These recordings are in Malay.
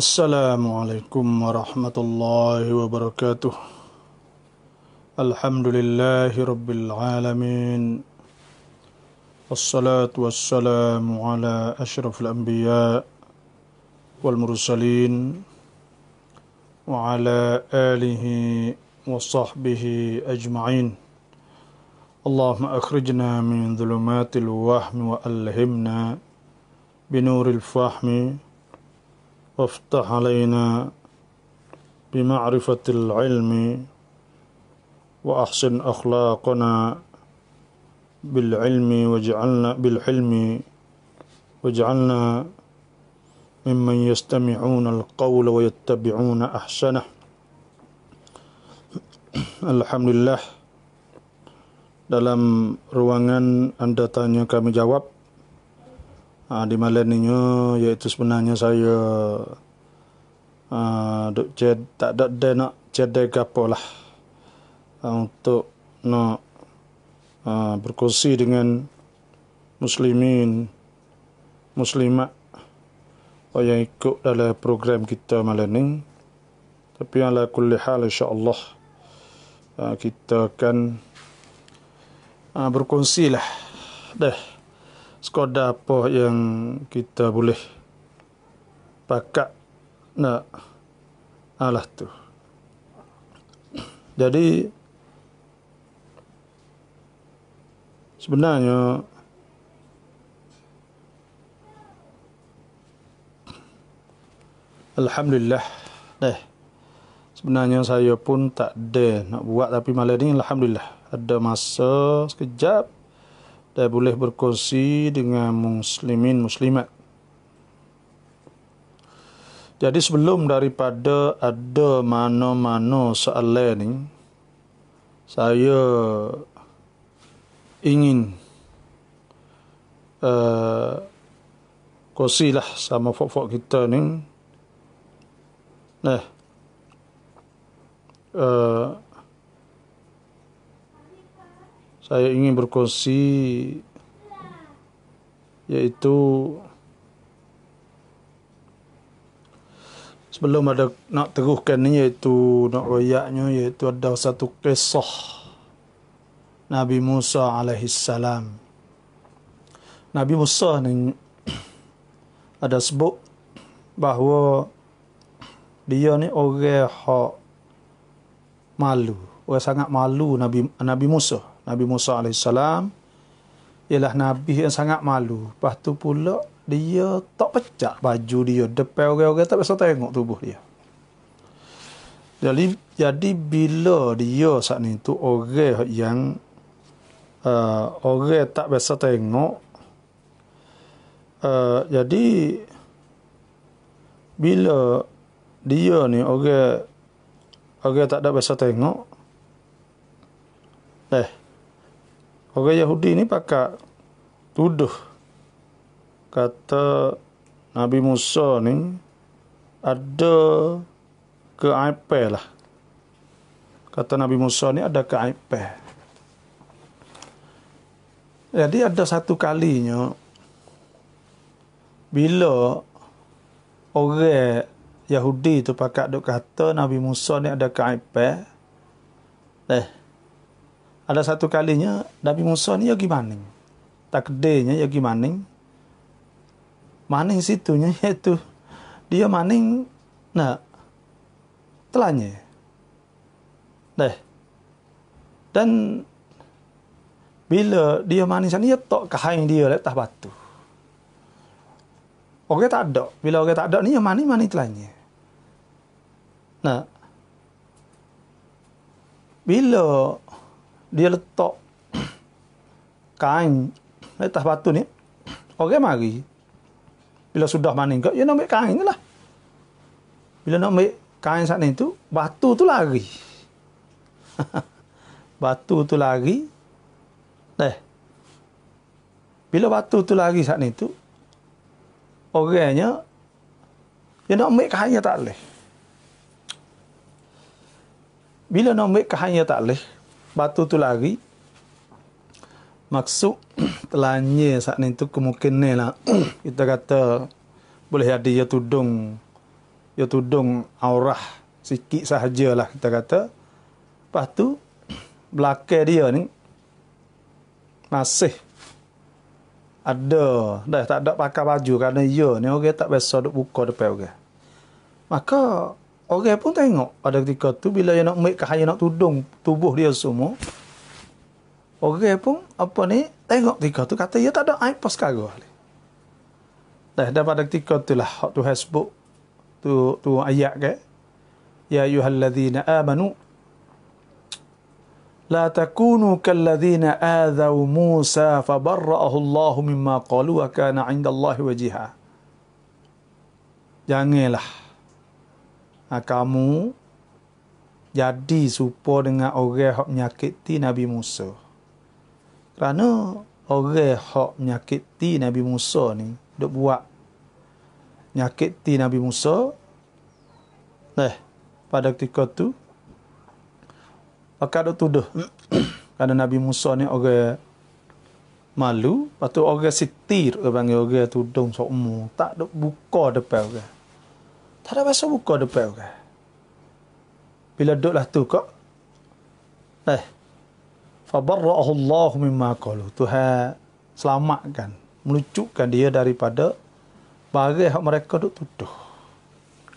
السلام عليكم ورحمة الله وبركاته الحمد لله رب العالمين والصلاة والسلام على أشرف الأنبياء والمرسلين وعلى آله وصحبه أجمعين اللهم أخرجنا من ظلمات الوهم وألهمنا بنور الفهم وافتح علينا بمعرفة العلم وأحسن أخلاقنا بالعلم واجعلنا بالحلم واجعلنا ممن يستمعون القول ويتبعون أحسنه الحمد لله dalam ruangan Anda tanya kami jawab ha, di malam ini iaitu sebenarnya saya uh, ah, jad, tak ada dia nak jadi gapo lah ah, untuk nak uh, berkongsi dengan muslimin muslimat uh, yang ikut dalam program kita malam ini tapi ala kulli hal insyaAllah uh, kita akan berkonsilah. dah skoda apa yang kita boleh pakat nak alah tu. Jadi sebenarnya Alhamdulillah deh. Sebenarnya saya pun tak ada nak buat tapi malam ni Alhamdulillah ada masa sekejap dan boleh berkongsi dengan muslimin muslimat. Jadi sebelum daripada ada mana-mana soalan ni, saya ingin uh, lah sama fok-fok kita ni. Nah, eh, uh, eh, saya ingin berkongsi yaitu sebelum ada nak teruskan ni iaitu nak royaknya yaitu ada satu kisah Nabi Musa alaihi salam Nabi Musa ni ada sebut bahawa dia ni orang hak malu orang sangat malu Nabi Nabi Musa Nabi Musa AS, ialah Nabi yang sangat malu. Lepas tu pula, dia tak pecah baju dia. Depan orang-orang tak biasa tengok tubuh dia. Jadi, jadi bila dia saat ni tu orang yang uh, orang tak biasa tengok, uh, jadi bila dia ni orang orang tak ada biasa tengok, eh, Orang Yahudi ni pakak tuduh kata Nabi Musa ni ada keaipah lah. Kata Nabi Musa ni ada keaipah. Jadi ada satu kalinya bila orang Yahudi tu pakak duk kata Nabi Musa ni ada keaipah. Eh, ada satu kalinya Nabi Musa ni yogi maning. Takdirnya yogi gimana? Maning situnya itu dia maning nak telanya. Deh. Dan bila dia maning sana, dia tak kahang dia letak batu. Orang tak ada. Bila orang tak ada ni, dia maning-maning telanya. Nah, bila dia letak kain atas eh, batu ni orang mari bila sudah maning kau dia ya, nak ambil kain lah bila nak ambil kain saat itu, batu tu lari batu tu lari deh bila batu tu lari saat itu, tu orangnya dia nak ambil kainnya tak leh. bila nak ambil kainnya tak leh batu tu lari. Maksud telanya saat ni tu kemungkinan lah. kita kata boleh jadi ya tudung. Ya tudung aurah sikit sahajalah kita kata. Lepas tu belakang dia ni masih ada. Dah tak ada pakai baju kerana ya ni orang okay, tak biasa duk buka depan orang. Okay. Maka Orang pun tengok pada ketika tu bila dia nak ambil kahaya nak tudung tubuh dia semua. Orang pun apa ni tengok ketika tu kata dia ya, tak ada aib pas sekarang ni. Dah daripada ketika tu lah hak tu Facebook tu tu ayat ke. Ya ayyuhallazina amanu لا تكونوا كالذين آذوا موسى فبرأه الله مما wa kana عند Allah وجيها. Janganlah ha, kamu jadi supo dengan orang yang menyakiti Nabi Musa. Kerana orang yang menyakiti Nabi Musa ni, duk buat menyakiti Nabi Musa, eh, pada ketika tu, maka duk tuduh. Kerana Nabi Musa ni orang malu, patu tu orang sitir, orang panggil orang tudung seumur, tak duk buka depan orang. Tak ada pasal buka depan ke. Bila duduklah tu kok. Eh. Fabarra'ahu Allah mimma qalu. Tuhan selamatkan, melucukkan dia daripada barang hak mereka duk tuduh.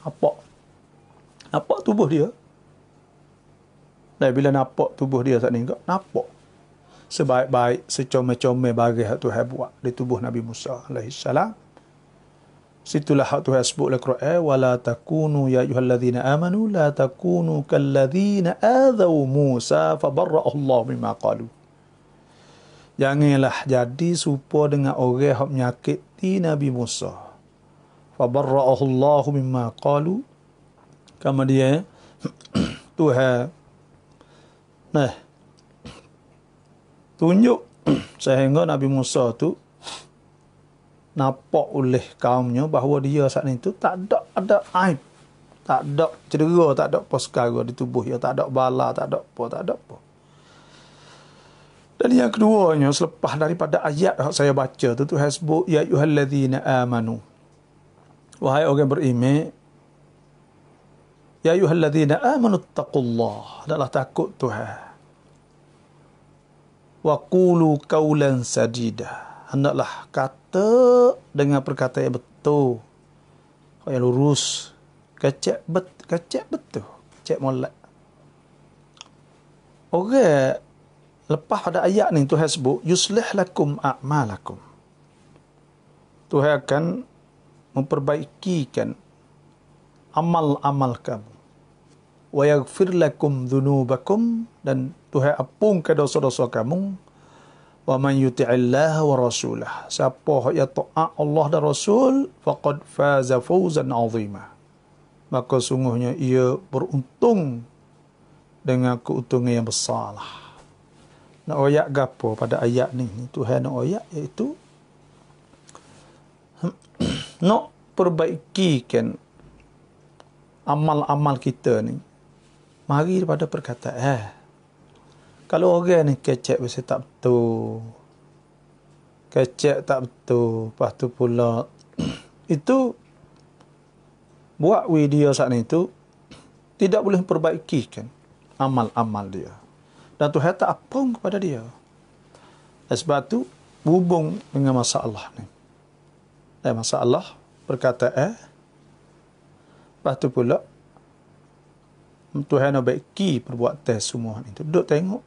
Apa? Apa tubuh dia? Dan eh, bila nampak tubuh dia saat ni kok, nampak sebaik-baik, secomel-comel barang hak Tuhan buat di tubuh Nabi Musa alaihissalam. Situlah hak Tuhan sebut dalam Quran, "Wala takunu ya ayyuhallazina amanu la takunu kallazina adaw Musa fa Allah mimma qalu." Janganlah jadi serupa dengan orang yang menyakiti Nabi Musa. Fa Allah mimma qalu. Kemudian Tuhan nah tunjuk sehingga Nabi Musa tu nampak oleh kaumnya bahawa dia saat itu tak ada ada aib tak ada cedera tak ada poskara di tubuh dia tak ada bala tak ada apa tak ada apa dan yang keduanya selepas daripada ayat yang saya baca tu tu hasbu ya ayyuhallazina amanu wahai orang beriman ya ayyuhallazina amanu taqullah adalah takut Tuhan wa qulu qawlan sadida hendaklah kata te dengan perkataan yang betul. Kau yang lurus. Kecek bet, kecek betul. Kecek molat. Orang lepas pada ayat ni Tuhan sebut yuslih lakum a'malakum. Tuhan akan memperbaikikan amal-amal kamu. Wa yaghfir lakum dhunubakum dan Tuhan apungkan dosa-dosa kamu wa man Allah wa rasulah siapa yang taat Allah dan rasul faqad faza fawzan azimah maka sungguhnya ia beruntung dengan keuntungan yang besar lah. Nak oyak gapo pada ayat ni? Tuhan nak oyak iaitu nak perbaiki kan amal-amal kita ni. Mari daripada perkataan. Eh, kalau orang ni kecek mesti tak betul kecek tak betul lepas tu pula itu buat video saat ni tu tidak boleh perbaiki kan amal-amal dia dan tu tak apa kepada dia sebab tu hubung dengan masalah ni dan masalah berkata eh lepas tu pula Tuhan nak baiki perbuatan semua ni tu duduk tengok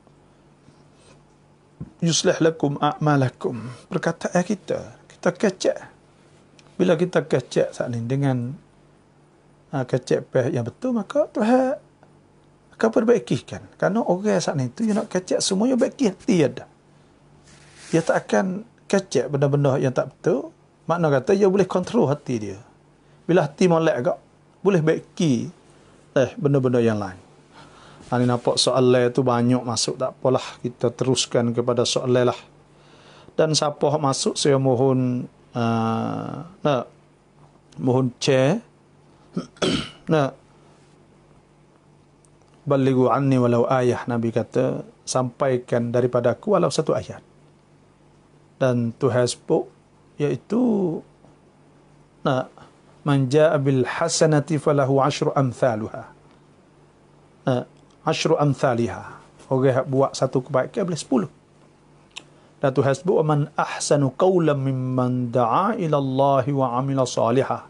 yuslih lakum a'malakum. Perkataan kita, kita kecek. Bila kita kecek saat ini dengan uh, kecek peh yang betul, maka Tuhan akan perbaikikan. Karena orang saat ini, tu, you nak kecek semua, you baik hati ada. Dia tak akan kecek benda-benda yang tak betul. Makna kata, dia boleh kontrol hati dia. Bila hati molek kau, boleh baiki eh, benda-benda yang lain. Ani nampak soalan itu banyak masuk tak apalah kita teruskan kepada soal soalan lah. Dan siapa yang masuk saya mohon uh, nak mohon chair nak baligu anni walau ayah nabi kata sampaikan daripada aku walau satu ayat. Dan to has book iaitu nak manja bil hasanati falahu ashru amthaluha. Nah, ashru amthaliha. Orang yang buat satu kebaikan boleh sepuluh. Dan tu sebut, man ahsanu qawlam mimman da'a ila Allahi wa amila salihah.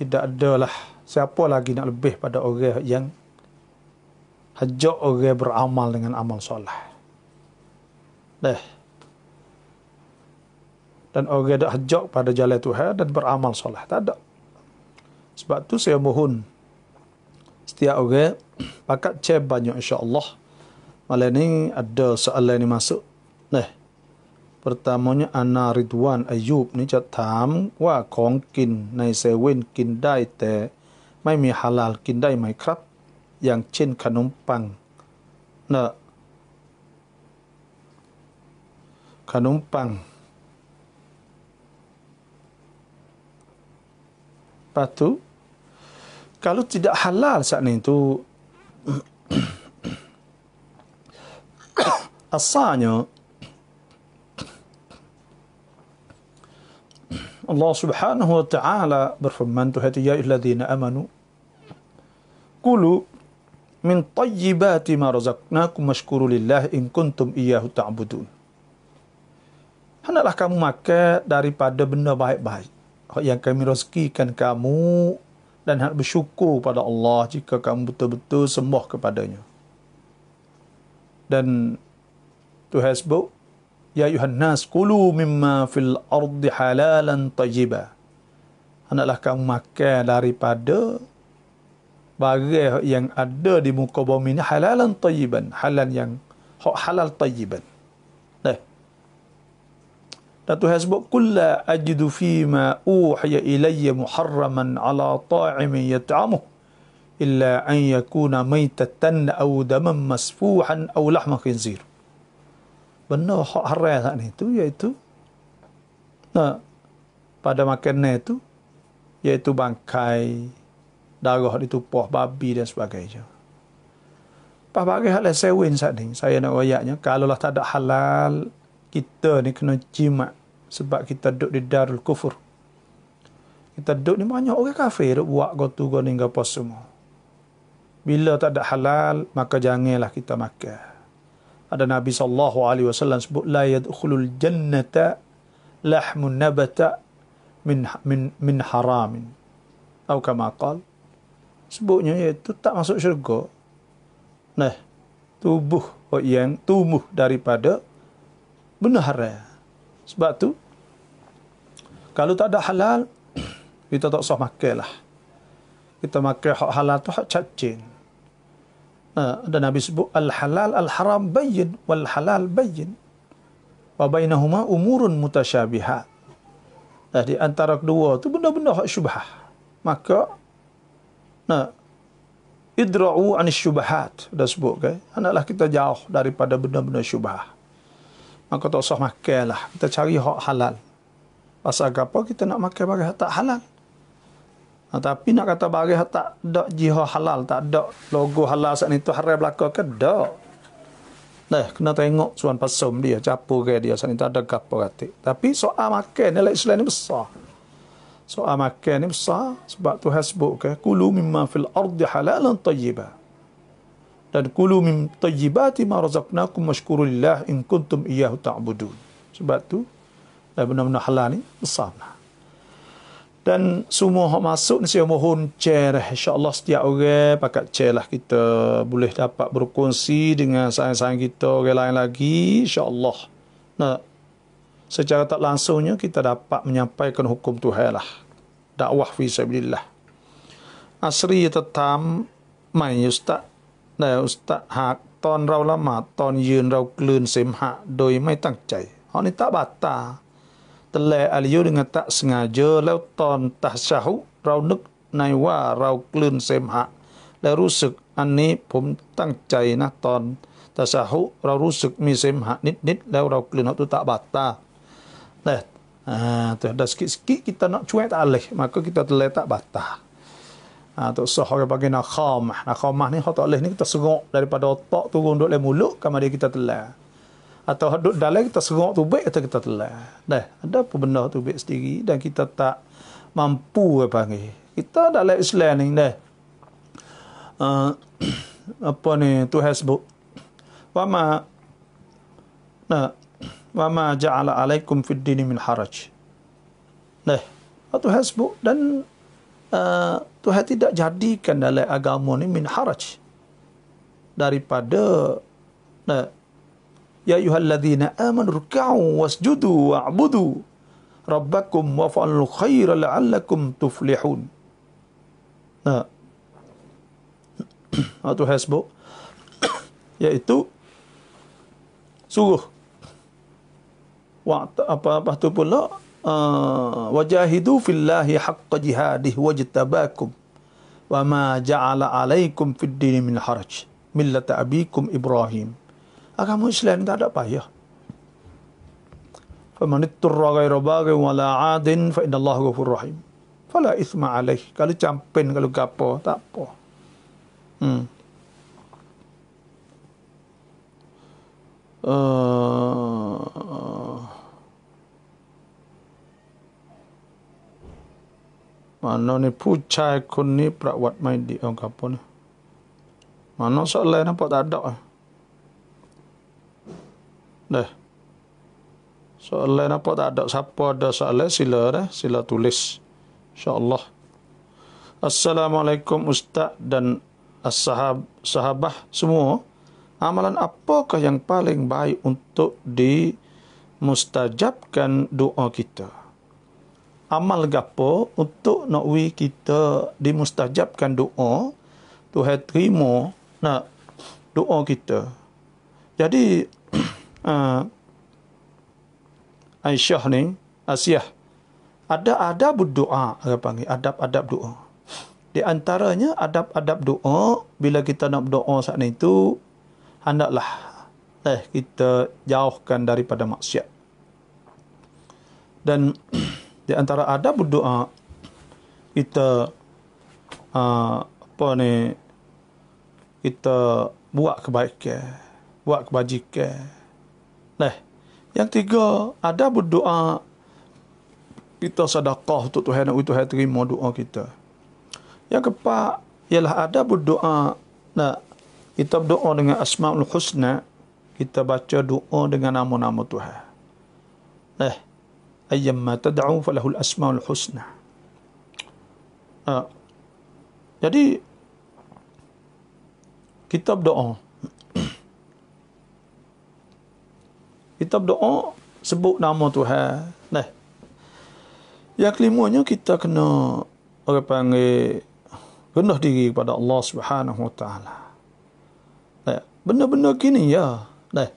Tidak adalah siapa lagi nak lebih pada orang yang hajak orang beramal dengan amal soleh. Dah. Dan orang yang hajak pada jalan Tuhan dan beramal soleh. Tak ada. Sebab tu saya mohon setiap orang Bakat cek banyak insyaAllah. Malah ni ada soalan ni masuk. Nih, Pertamanya Ana Ridwan Ayub ni cak tham wa kong kin nai sewin kin dai te mai mi halal kin dai mai krap. Yang cin kanum pang. Nah. Kanum pang. Lepas kalau tidak halal saat ni tu, الصانع الله سبحانه وتعالى برحمن تهدي يا الذين امنوا كلوا من طيبات ما رزقناكم واشكروا لله ان كنتم اياه تعبدون Hendaklah kamu makan daripada benda baik-baik yang kami rezekikan kamu dan harap bersyukur pada Allah jika kamu betul-betul sembah kepadanya. Dan tu hasbuk ya ayuhan nas kulu mimma fil ardi halalan tayyiba. Hendaklah kamu makan daripada barang yang ada di muka bumi ini halalan tayyiban, halal yang halal tayyiban na Tuhan sebut kulla ajidu fi ma uhiya ilayya muharraman ala ta'imin yat'amu illa an yakuna maytatan aw daman masfuhan aw lahma khinzir benda hak haram sat ni tu iaitu nah pada makanan itu iaitu bangkai darah ditupah babi dan sebagainya apa bagi hal yang saya win saat ini, saya nak rayaknya, kalau lah tak ada halal, kita ni kena jimat sebab kita duduk di Darul Kufur. Kita duduk ni banyak orang kafir duduk buat gotu go ni apa semua. Bila tak ada halal, maka janganlah kita makan. Ada Nabi sallallahu alaihi wasallam sebut la yadkhulul jannata lahmun nabata min min min haramin. Atau kama qal sebutnya iaitu ya, tak masuk syurga. Nah, tubuh yang tumbuh daripada benda haram. Sebab tu, kalau tak ada halal, kita tak sah makan lah. Kita makan hak halal tu hak cacing. Ha, dan Nabi sebut, Al-halal al-haram bayin, wal-halal bayin. Wa bainahuma umurun mutasyabihat. Nah, di antara kedua tu benda-benda hak syubhah. Maka, nah, idra'u anis syubhat. Dah sebut, kan? Okay? Anaklah kita jauh daripada benda-benda syubhah maka tak usah makan lah. Kita cari hak halal. Pasal apa kita nak makan barang tak halal. Ha, tapi nak kata barang tak ada jiha halal, tak ada logo halal saat itu haram belaka ke? Tak. Nah, kena tengok suan pasum dia, capur dia saat itu ada apa kata. Tapi soal makan ni, Islam ni besar. Soal makan ni besar sebab tu sebut ke, Kulu mimma fil ardi halalan tayyibah dan kulu mim tayyibati ma razaqnakum mashkurulillah in kuntum iyyahu ta'budun. Sebab tu dan eh, benar-benar halal ni besar Dan semua yang masuk ni saya mohon share insya-Allah setiap orang pakat share lah kita boleh dapat berkongsi dengan sayang-sayang kita orang lain lagi insya-Allah. Nah, secara tak langsungnya kita dapat menyampaikan hukum Tuhan lah. Dakwah fi sabilillah. Asri tetam main ustaz แต่หากตอนเราละหมาดตอนยืนเรากลืนเสมหะโดยไม่ตั้งใจอันนี้ตาบาตาตะแลอาิยุดึงตะสงาเจอแล้วตอนตาชาหุเรานึกในว่าเรากลืนเสมหะและรู้สึกอันนี้ผมตั้งใจนะตอนตาชาหุเรารู้สึกมีเสมหะนิดๆแล้วเรากลืนเอาตุตาบาตาแต่ย e ่ h a d a p s i กิ t s i k i t k ่ t a nak cuek tak b ตาแลต a บาตา ha, tu sah orang bagi nakhamah nakhamah ni tak boleh ni kita serok daripada otak turun duduk dalam mulut kamar dia kita telah atau duduk dalam kita serok tu baik atau kita telah dah ada apa benda tu baik sendiri dan kita tak mampu apa ni kita dalam Islam ni dah uh, apa ni tu hasbuk wa ma nah wama ma ja'ala alaikum fid dini min haraj nah atau hasbuk dan uh, Tuhan tidak jadikan dalam agama ini min haraj daripada uh, ya ayyuhalladzina amanu ruk'u wasjudu wa'budu rabbakum wa fa'alul khaira la'allakum tuflihun. Nah. Atau hasbu yaitu suruh wa apa apa tu pula Ah, wajahidu fillahi haqqa jihadih wajtabakum wa ma ja'ala alaikum fid din min haraj millata abikum ibrahim agama islam tak ada payah faman itturra ghayra baghin wala 'adin fa inna allaha ghafurur rahim fala isma alaih kalau campen kalau gapo tak apa hmm uh, มันนี่ผู้ชายคนนี้ประวัติไม่ดีองค์กับพ่อนะมันน้องสั่งเลยนะพ่อตาดอกเด้อสั่งเลยนะพ่อตาดอกสับพ่อดอกสั่งเลยสิละนะสิละตุลิสอินชาอัลลอฮ์ Assalamualaikum Ustaz dan ashab sahabah semua amalan apakah yang paling baik untuk dimustajabkan doa kita amal gapo untuk nak wi kita dimustajabkan doa Tuhan terima nak doa kita. Jadi uh, Aisyah ni Asiah ada ada berdoa apa panggil adab-adab doa. Di antaranya adab-adab doa bila kita nak berdoa saat itu hendaklah eh kita jauhkan daripada maksiat. Dan di antara adab berdoa kita uh, apa ni kita buat kebaikan buat kebajikan leh yang tiga ada berdoa kita sedekah untuk Tuhan nak Tuhan terima doa kita yang keempat ialah ada berdoa nak kita berdoa dengan asmaul husna kita baca doa dengan nama-nama Tuhan leh ma tad'u falahul asmaul husna uh, jadi kita berdoa kita berdoa sebut nama Tuhan nah yang kelimanya kita kena orang panggil rendah diri kepada Allah Subhanahu wa taala nah benda-benda gini ya nah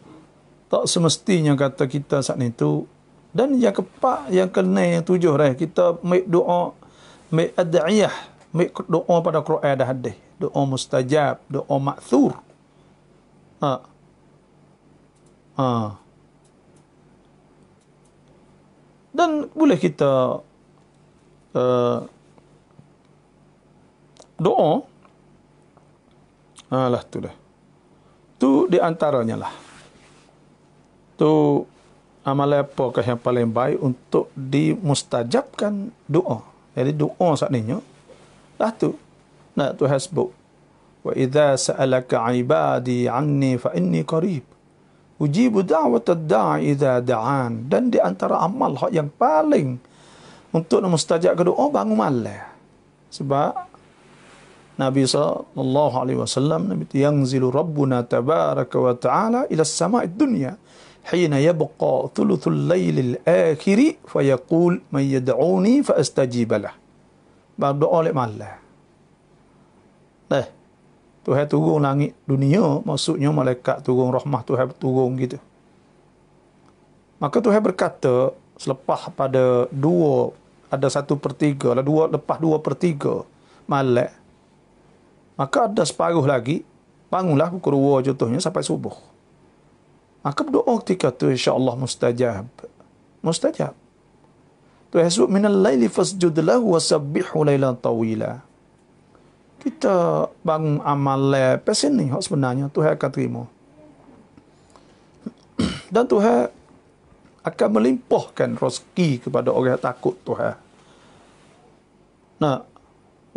tak semestinya kata kita saat itu dan yang keempat, yang kena yang tujuh lah Kita make doa, make ad'iyah, make doa pada Quran dan hadis. Doa mustajab, doa maksur, Ha. Ha. Dan boleh kita uh, doa. Alah, ha, tu dah. Tu di lah. Tu amal apa ke yang paling baik untuk dimustajabkan doa. Jadi doa saat ini, dah tu. Nah, tu hasbuk. Wa idza sa'alaka 'ibadi 'anni fa inni qarib. Ujibu da'wat ad-da'i idza da'an. Dan di antara amal yang paling untuk mustajab ke doa bangun malam. Sebab Nabi sallallahu alaihi wasallam Nabi yang zilu rabbuna tabaraka wa ta'ala ila as-sama'id dunya. حين يبقى ثلث الليل الآخر فيقول من يدعوني فأستجيب له بعد دعاء لمالا Teh, Tuhan tugu langit dunia, maksudnya malaikat tugu rahmat Tuhan tugu gitu. Maka Tuhan berkata, selepas pada dua, ada satu per tiga, lah, dua, lepas dua per tiga malak, maka ada separuh lagi, bangunlah kukur contohnya sampai subuh. Maka berdoa ketika tu insya-Allah mustajab. Mustajab. Tu esok minal laili fasjud lahu wasabbihu lailan tawila. Kita bang amal le pesen ni hak sebenarnya Tuhan akan terima. Dan Tuhan akan melimpahkan rezeki kepada orang yang takut Tuhan. Nah,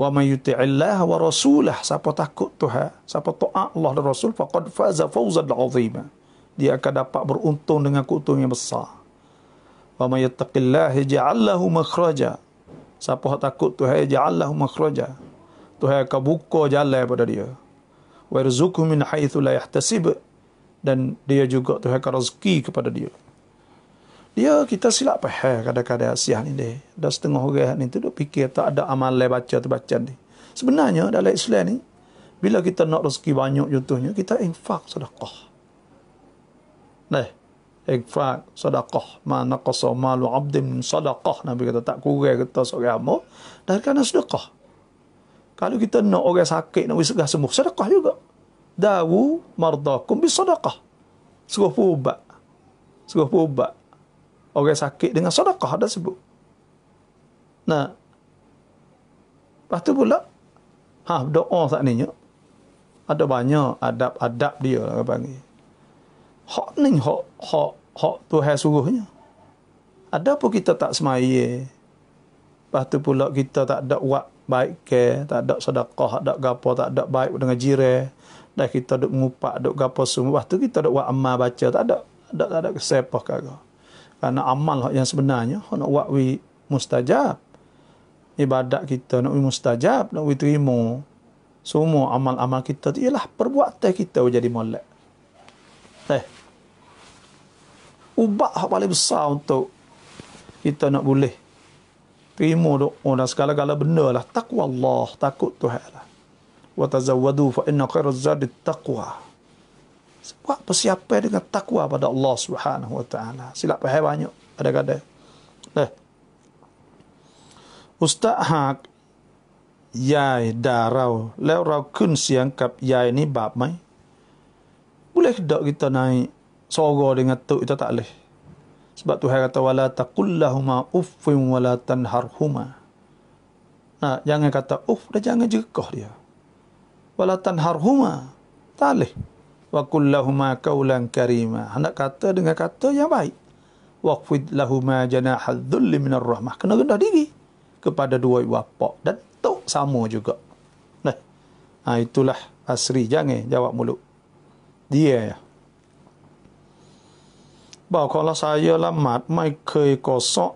wa may yuti'illah wa rasulah siapa takut Tuhan, siapa taat Allah dan Rasul faqad faza fawzan 'azima dia akan dapat beruntung dengan keuntungan yang besar. Wa may yattaqillaha yaj'al lahu makhraja. Siapa yang takut Tuhan yaj'al lahu makhraja. Tuhan akan buka jalan kepada dia. Wa yarzuqhu min haitsu la yahtasib dan dia juga Tuhan akan rezeki kepada dia. Dia kita silap faham kadang-kadang siah ni deh. Dah setengah orang ni tu duk fikir tak ada amal lain baca tu baca ni. Sebenarnya dalam Islam ni bila kita nak rezeki banyak contohnya kita infak sedekah deh ikhfaq sedekah mana naqasa malu abdin sedekah nabi kata tak kurang kata seorang hamba dan kerana sedekah kalau kita nak orang sakit nak segah sembuh sedekah juga dawu mardakum bi sedekah suruh ubat suruh ubat orang sakit dengan sedekah ada sebut nah lepas tu pula ha doa saat ni ada banyak adab-adab dia lah panggil hak ni hak hak hak Tuhan suruhnya. Ada apa kita tak semai? Lepas tu pula kita tak ada wak baik ke, tak ada sedekah, tak ada gapo, tak ada baik dengan jire. Dah kita duk ngupak, duk gapo semua. Lepas tu kita duk wak amal baca, tak ada tak ada, ada kesepah kagak. Karena amal yang sebenarnya hak nak wak wi mustajab. Ibadat kita nak wi mustajab, nak wi terima. Semua amal-amal kita tu ialah perbuatan kita jadi molek. Teh ubat hak paling besar untuk kita nak boleh terima doa oh, dan segala-gala benda lah takwa Allah takut Tuhan lah wa tazawwadu fa inna khairaz zadi taqwa sebab persiapan dengan takwa pada Allah Subhanahu wa taala silap paham banyak ada kada eh ustaz hak naik sorga dengan tok itu tak leh. Sebab Tuhan kata wala taqullahuma uffin wala tanharhuma. Nah, ha, jangan kata uff dah jangan jekah dia. Wala tanharhuma. Tak leh. Wa kullahuma qawlan karima. Hendak kata dengan kata yang baik. Wa qfid lahuma janahal dhulli minar rahmah. Kena rendah diri kepada dua ibu bapa dan tok sama juga. Nah. Ha, itulah asri jangan jawab mulut. Dia ya. บ่าวของละซาเยอละหมาดไม่เคยก่อซะ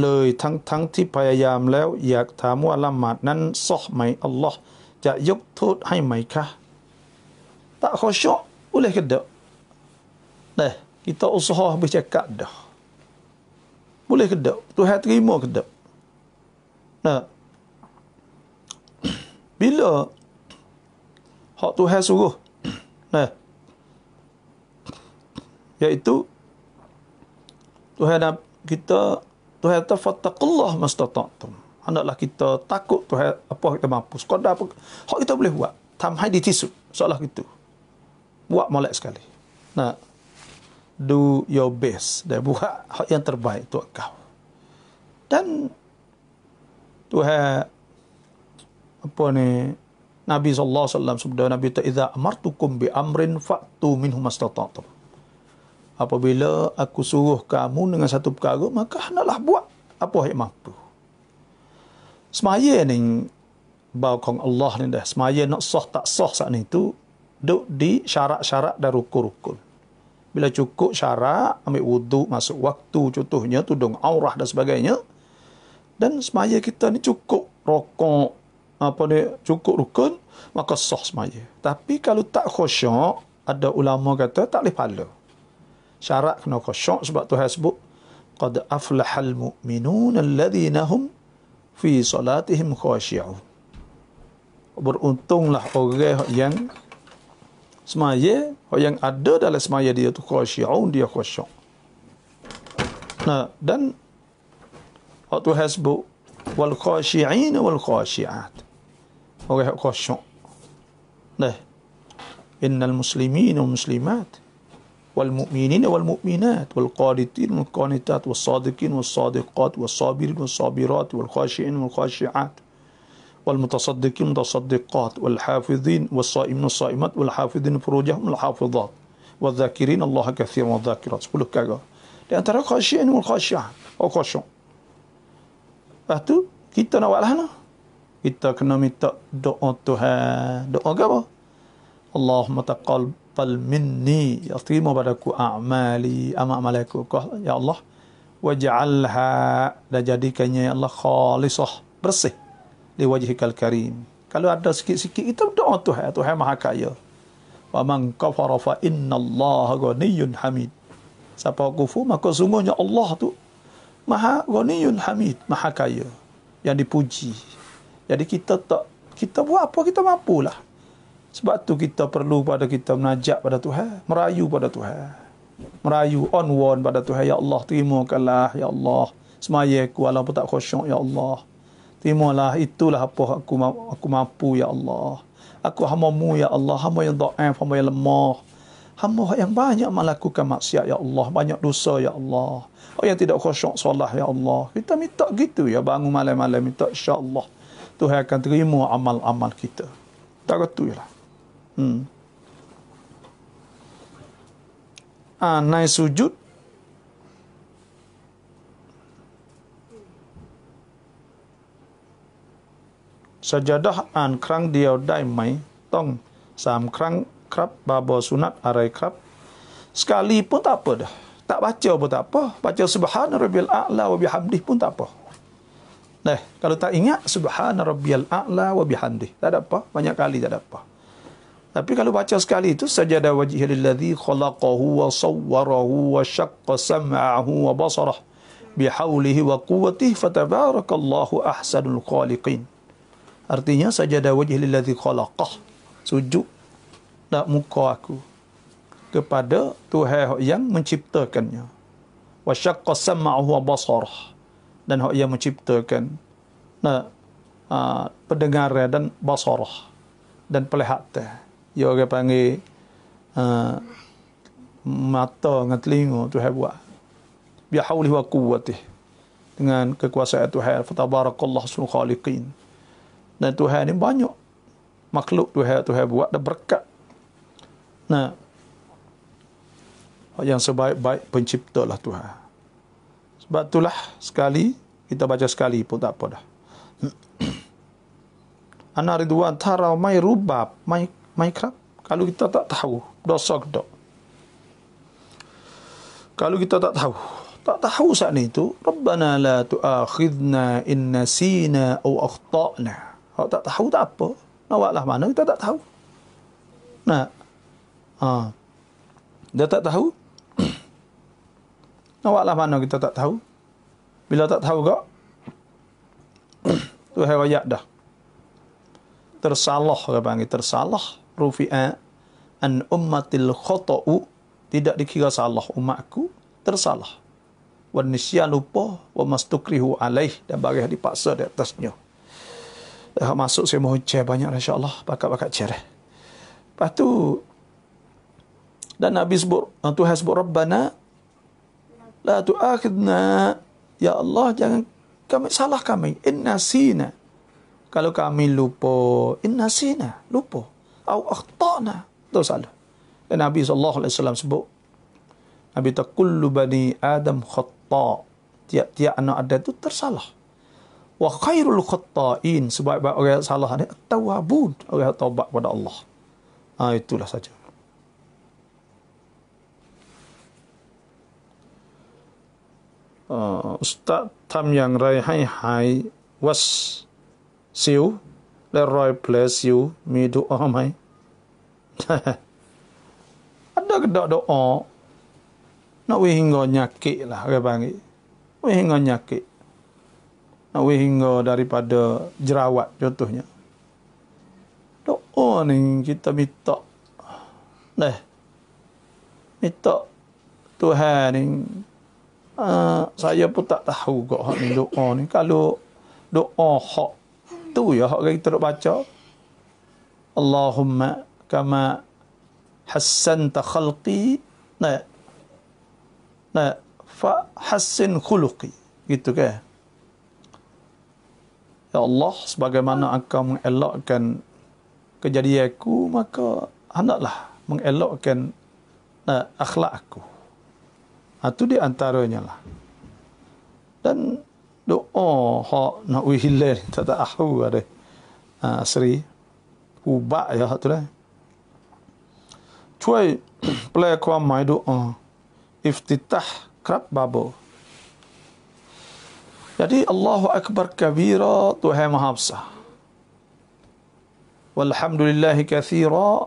เลยทั้งทั้งที่พยายามแล้ว อยากถามว่าละหมาดนั้นซอไหมอัลลอฮ์จะยกโทษให้ไหมคะตะขอชออุเลกเดะเด้อ i t a usaha b e r c a k เล dah b ุ l e h ke tak t u h ะ n t e r ะ m a k ะ tak nah bila hak ฮ u h a n suruh ย a h i a i Tuhan nak kita Tuhan kata fattaqullah mastata'tum. Hendaklah kita takut Tuhan apa kita mampu. Sekadar apa hak kita boleh buat. Tamhai ditisu. Soalah gitu. Buat molek sekali. Nah, do your best. Dan buat hak yang terbaik untuk kau. Dan Tuhan apa ni Nabi sallallahu alaihi wasallam sabda Nabi ta amartukum bi amrin fatu minhu mastata'tum apabila aku suruh kamu dengan satu perkara, maka hendaklah buat apa yang mampu. Semaya ni, baukong Allah ni dah, semaya nak soh tak soh saat ni tu, duduk di syarat-syarat dan rukun-rukun. Bila cukup syarat, ambil wudhu, masuk waktu contohnya, tudung aurah dan sebagainya. Dan semaya kita ni cukup rokok, apa ni, cukup rukun, maka soh semaya. Tapi kalau tak khusyuk, ada ulama kata tak boleh pahala syarat kena khusyuk sebab Tuhan sebut qad aflahal mu'minun alladhina hum fi salatihim khashi'un beruntunglah orang yang semaya orang yang ada dalam semaya dia tu khashi'un dia khusyuk nah dan waktu hasbu wal khashi'in wal khashi'at orang khusyuk nah innal muslimin wal muslimat والمؤمنين والمؤمنات والقانتين والقانتات والصادقين والصادقات والصابرين والصابرات والخاشعين والخاشعات والمتصدقين والمتصدقات والحافظين والصائمين والصائمات والحافظين فروجهم والحافظات والذاكرين الله كثيرا والذاكرات كل كذا لأن ترى خاشعين والخاشعات أو oh, خاشع أتو kita nak buat هنا nah. Kita kena minta doa Tuhan. Doa tal minni ya terima padaku amali amak malaku ya Allah waj'alha dan jadikannya ya Allah khalisah bersih di wajhikal karim kalau ada sikit-sikit kita berdoa Tuhan Tuhan Maha Kaya wa man kafara fa Allah ghaniyyun hamid siapa kufu maka sungguhnya Allah tu Maha ghaniyyun hamid Maha Kaya yang dipuji jadi kita tak kita buat apa kita mampulah sebab tu kita perlu pada kita menajak pada Tuhan, merayu pada Tuhan. Merayu on one pada Tuhan, ya Allah terimakanlah ya Allah. Semaya aku walaupun tak khusyuk ya Allah. Terimalah itulah apa aku aku mampu ya Allah. Aku hamba mu ya Allah, hamba yang dhaif, hamba yang lemah. Hamba yang banyak melakukan maksiat ya Allah, banyak dosa ya Allah. Oh yang tidak khusyuk solat ya Allah. Kita minta gitu ya bangun malam-malam minta insya-Allah. Tuhan akan terima amal-amal kita. Tak ketulah. Ya Hmm. Ah, naik sujud. Sajadah อ่านครั้งเดียวได้ไหมต้องสามครั้งครับบาบอสุนัตอะไรครับ sekali pun tak apa dah tak baca pun tak apa baca subhan rabbiyal a'la wa bihamdih pun tak apa Nah, kalau tak ingat subhan rabbiyal a'la wa bihamdih tak ada apa banyak kali tak ada apa tapi kalau baca sekali itu sajada wajhi lillazi khalaqahu wa sawwarahu wa syaqqa sam'ahu wa basarah bi haulihi wa quwwatihi fatabarakallahu ahsanul khaliqin. Artinya sajada wajhi lillazi khalaqah. Sujud nak muka aku kepada Tuhan yang menciptakannya. Wa syaqqa sam'ahu wa basarah dan hak yang menciptakan nak uh, ah, dan basarah dan pelihatan. Dia orang panggil uh, mata dengan telinga tu hai buat. Bi hauli wa quwwatih. Dengan kekuasaan Tuhan, fatabarakallahu sul khaliqin. Dan Tuhan ni banyak makhluk Tuhan Tuhan buat dan berkat. Nah. Yang sebaik-baik pencipta lah Tuhan. Sebab itulah sekali kita baca sekali pun tak apa dah. Anak Ridwan, tarau mai rubab, mai Minecraft? Kalau kita tak tahu, dosa kita. Kalau kita tak tahu, tak tahu saat itu, Rabbana la tu'akhidna inna sina au akhtakna. Kalau tak tahu tak apa. lah mana kita tak tahu. Nak? Ha. Dia tak tahu. lah mana kita tak tahu. Bila tak tahu kak. tu hewayat dah. Tersalah kata panggil. Tersalah rufi'a an ummatil khata'u tidak dikira salah umatku tersalah wa nisya lupa wa mastukrihu alaih dan barang dipaksa di atasnya dah masuk saya mohon cer banyak insyaallah pakat-pakat cer eh. lepas tu dan nabi sebut ah, tuhan sebut rabbana la tu'akhidna ya allah jangan kami salah kami innasina kalau kami lupa innasina lupa au akhtana betul salah dan Nabi sallallahu alaihi wasallam sebut Nabi ta kullu bani adam khata tiap-tiap anak ada tu tersalah wa khairul khata'in sebab-sebab orang yang salah ni tawabun orang yang taubat kepada Allah ha, itulah saja Uh, Ustaz Tam Yang Rai Hai Hai Was Siu Leroy bless you. Me oh mai. Ada ke doa doa? Nak we hingga nyakit lah. Kau panggil. We hingga nyakit. Nak we hingga daripada jerawat contohnya. oh ni kita minta. Dah. Eh, minta Tuhan ni. Uh, saya pun tak tahu kok hak ni doa ni. Kalau doa hak itu ya hak kita nak baca. Allahumma kama hassan ta khalqi. na Nah, fa hassin khuluqi. Gitu ke? Ya Allah, sebagaimana engkau mengelakkan kejadianku, maka hendaklah mengelakkan nah, akhlakku. Itu di antaranya lah. Dan do oh ha na wihille ta ta ahu are ha, asri u ba ya ha tule chue ple kwa mai do on iftitah krab babo jadi Allahu Akbar kabira Tuhan Maha Besar. Walhamdulillahi kathira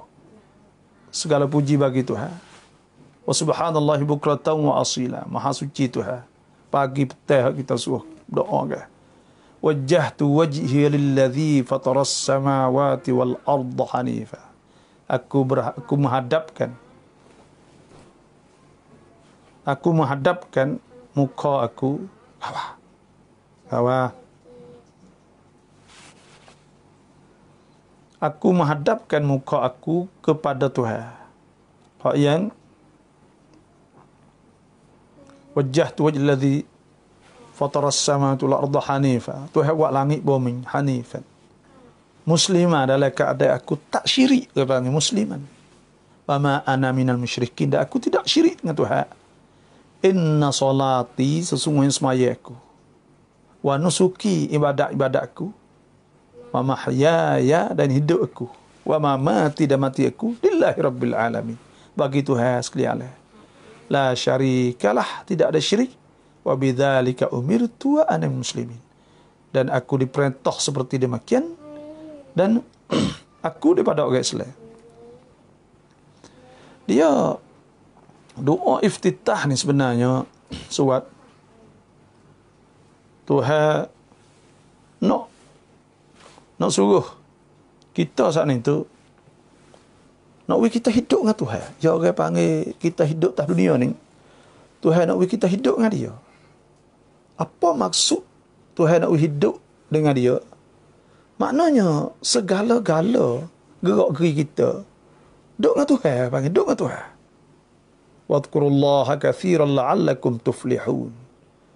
segala puji bagi Tuhan. Wa subhanallahi bukratan wa asila. Maha suci Tuhan. Pagi petah kita suruh doa ke wajjahtu wajhi lilladhi fatarass samawati wal ardh hanifa aku berha- aku menghadapkan aku menghadapkan muka aku hawa hawa aku menghadapkan muka aku kepada Tuhan hak yang wajjahtu wajhi lilladhi fataras lah. ardu Hanifah. Tu buat langit bumi hanifan. Muslimah adalah keadaan aku tak syirik kepada ni musliman. Wa ma ana minal musyrikin. Dan aku tidak syirik dengan Tuhan. Inna salati sesungguhnya semayaku. Wa nusuki ibadat-ibadatku. Wa mahyaya dan hidupku. Wa ma mati dan mati aku. Lillahi rabbil alamin. Bagi Tuhan sekali alam. La syarikalah. Tidak ada syirik wa bidzalika umirtu wa ana muslimin. Dan aku diperintah seperti demikian dan aku daripada orang Islam. Dia doa iftitah ni sebenarnya suat Tuhan nak no, nak no suruh kita saat ni tu nak no kita hidup dengan Tuhan. Ya orang panggil kita hidup tak dunia ni. Tuhan nak no kita hidup dengan dia apa maksud Tuhan nak hidup dengan dia? Maknanya segala-gala gerak geri kita. Duk dengan Tuhan, panggil duk dengan Tuhan. Wadkurullaha kathiran la'allakum tuflihun.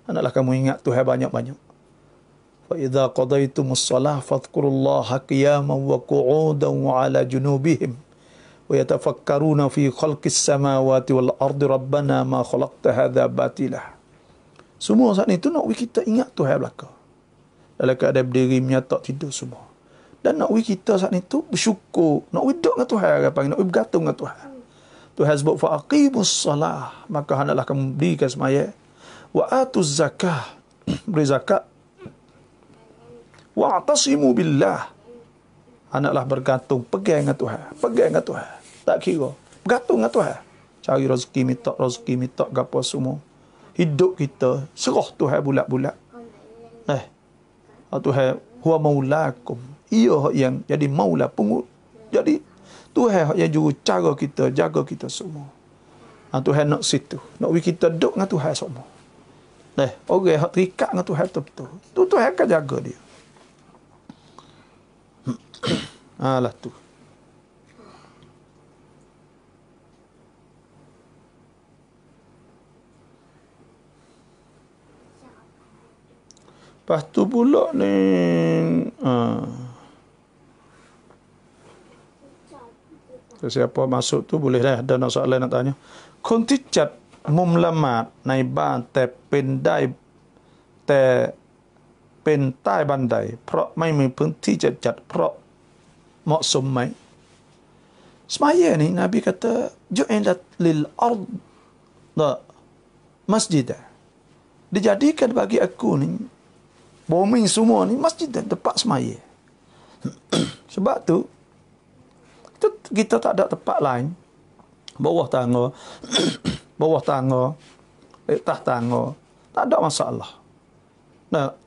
Hendaklah kamu ingat Tuhan banyak-banyak. Fa idza qadaytum as-salah fadhkurullaha qiyaman wa qu'udan wa 'ala junubihim wa yatafakkaruna fi khalqis samawati wal ardi rabbana ma khalaqta hadha batilah. Semua saat ni tu nak we kita ingat tu hal belaka. Dalam keadaan berdiri menyatak tidur semua. Dan nak we kita saat ni tu bersyukur. Nak we duduk dengan Tuhan. Nak Nak we bergantung dengan Tuhan. Tuhan sebut fa'aqimus salah. Maka hendaklah kamu berikan semaya. Wa atuz zakah. Beri zakat. Wa atasimu billah. Hendaklah bergantung. Pegang dengan Tuhan. Pegang dengan Tuhan. Tak kira. Bergantung dengan Tuhan. Cari rezeki, minta rezeki, minta gapo semua hidup kita serah Tuhan bulat-bulat. Eh. Ah, Tuhan huwa maulakum. Ia yang jadi maulah pengut. Jadi Tuhan yang juru cara kita, jaga kita semua. Ha, Tuhan nak situ. Nak kita duduk dengan Tuhan semua. Eh, orang okay, yang terikat dengan Tuhan betul-betul. Tu Tuhan akan jaga dia. Alah ah, tu. Lepas tu pula ni ha. So, siapa masuk tu boleh dah ada soalan nak tanya. Kunti cat mumlamat naik ban te pendai te pendai bandai. Pro mai mai pun ti cat cat pro mak sumai. Semaya ni Nabi kata join dat lil ard da masjidah. Dijadikan bagi aku ni bombing semua ni masjid dan tempat semaya. Sebab tu kita tak ada tempat lain bawah tangga bawah tangga atas eh, tangga tak ada masalah. Nah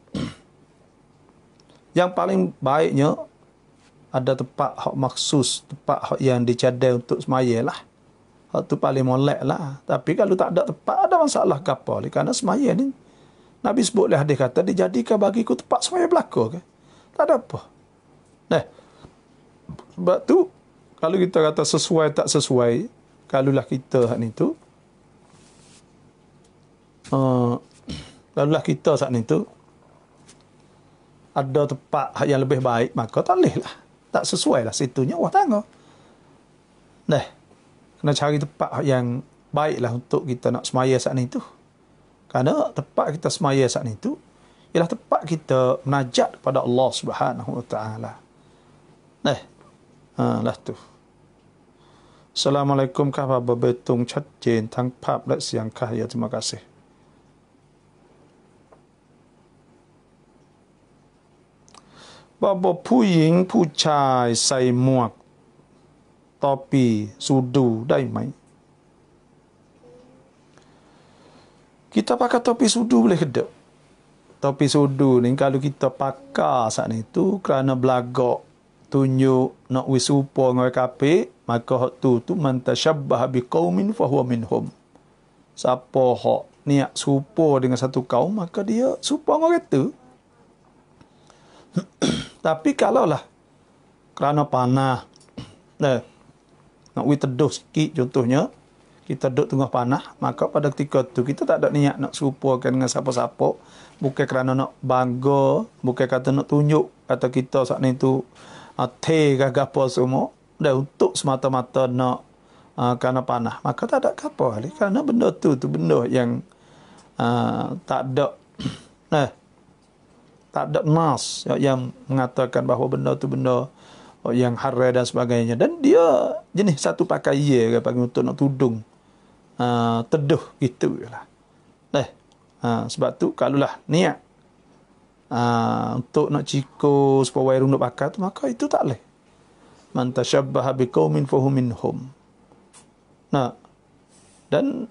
yang paling baiknya ada tempat hak maksus, tempat hak yang dicadai untuk semaya lah. Hak tu paling molek lah. Tapi kalau tak ada tempat, ada masalah kapal. Kerana semaya ni Nabi sebut oleh hadis kata, dijadikan bagiku tempat semaya berlaku. Okay? Tak ada apa. Nah, sebab tu, kalau kita kata sesuai tak sesuai, kalulah kita saat ni tu, uh, kita saat ni tu, ada tempat yang lebih baik, maka tak boleh lah. Tak sesuai lah situnya, wah tangga. Nah, kena cari tempat yang baik lah untuk kita nak semaya saat ni tu. Kerana tempat kita semaya saat itu ialah tempat kita menajat kepada Allah Subhanahu Wa Taala. Eh, ha, lah tu. Assalamualaikum kah berbetung chat jen tang pap dan siang kah ya terima kasih. Bapa puying pucai say muak topi sudu dai mai. Kita pakai topi sudu boleh kedek. Topi sudu ni kalau kita pakai saat ni tu kerana belagak tunjuk nak wisupa dengan kapi, maka hak tu tu mantasyabbah bi qaumin fa huwa minhum. Siapa hak niat supa dengan satu kaum, maka dia supa dengan orang tu. Tapi kalau lah kerana panah, eh, nak wis teduh sikit contohnya, kita duduk tengah panah, maka pada ketika tu kita tak ada niat nak serupakan dengan siapa-siapa. Bukan kerana nak bangga, bukan kata nak tunjuk kata kita saat ni tu ah, teh ke apa semua. Dan untuk semata-mata nak uh, kerana panah, maka tak ada apa. Kerana benda tu, tu benda yang uh, tak ada eh, tak ada mas yang mengatakan bahawa benda tu benda oh, yang haram dan sebagainya dan dia jenis satu pakaian ke untuk nak tudung Ah, teduh gitu lah. Eh, ha, sebab tu kalulah niat ha, untuk nak ciko supaya wairung nak pakai tu, maka itu tak boleh. Man tashabbaha biqaumin fahum minhum. Nah. Dan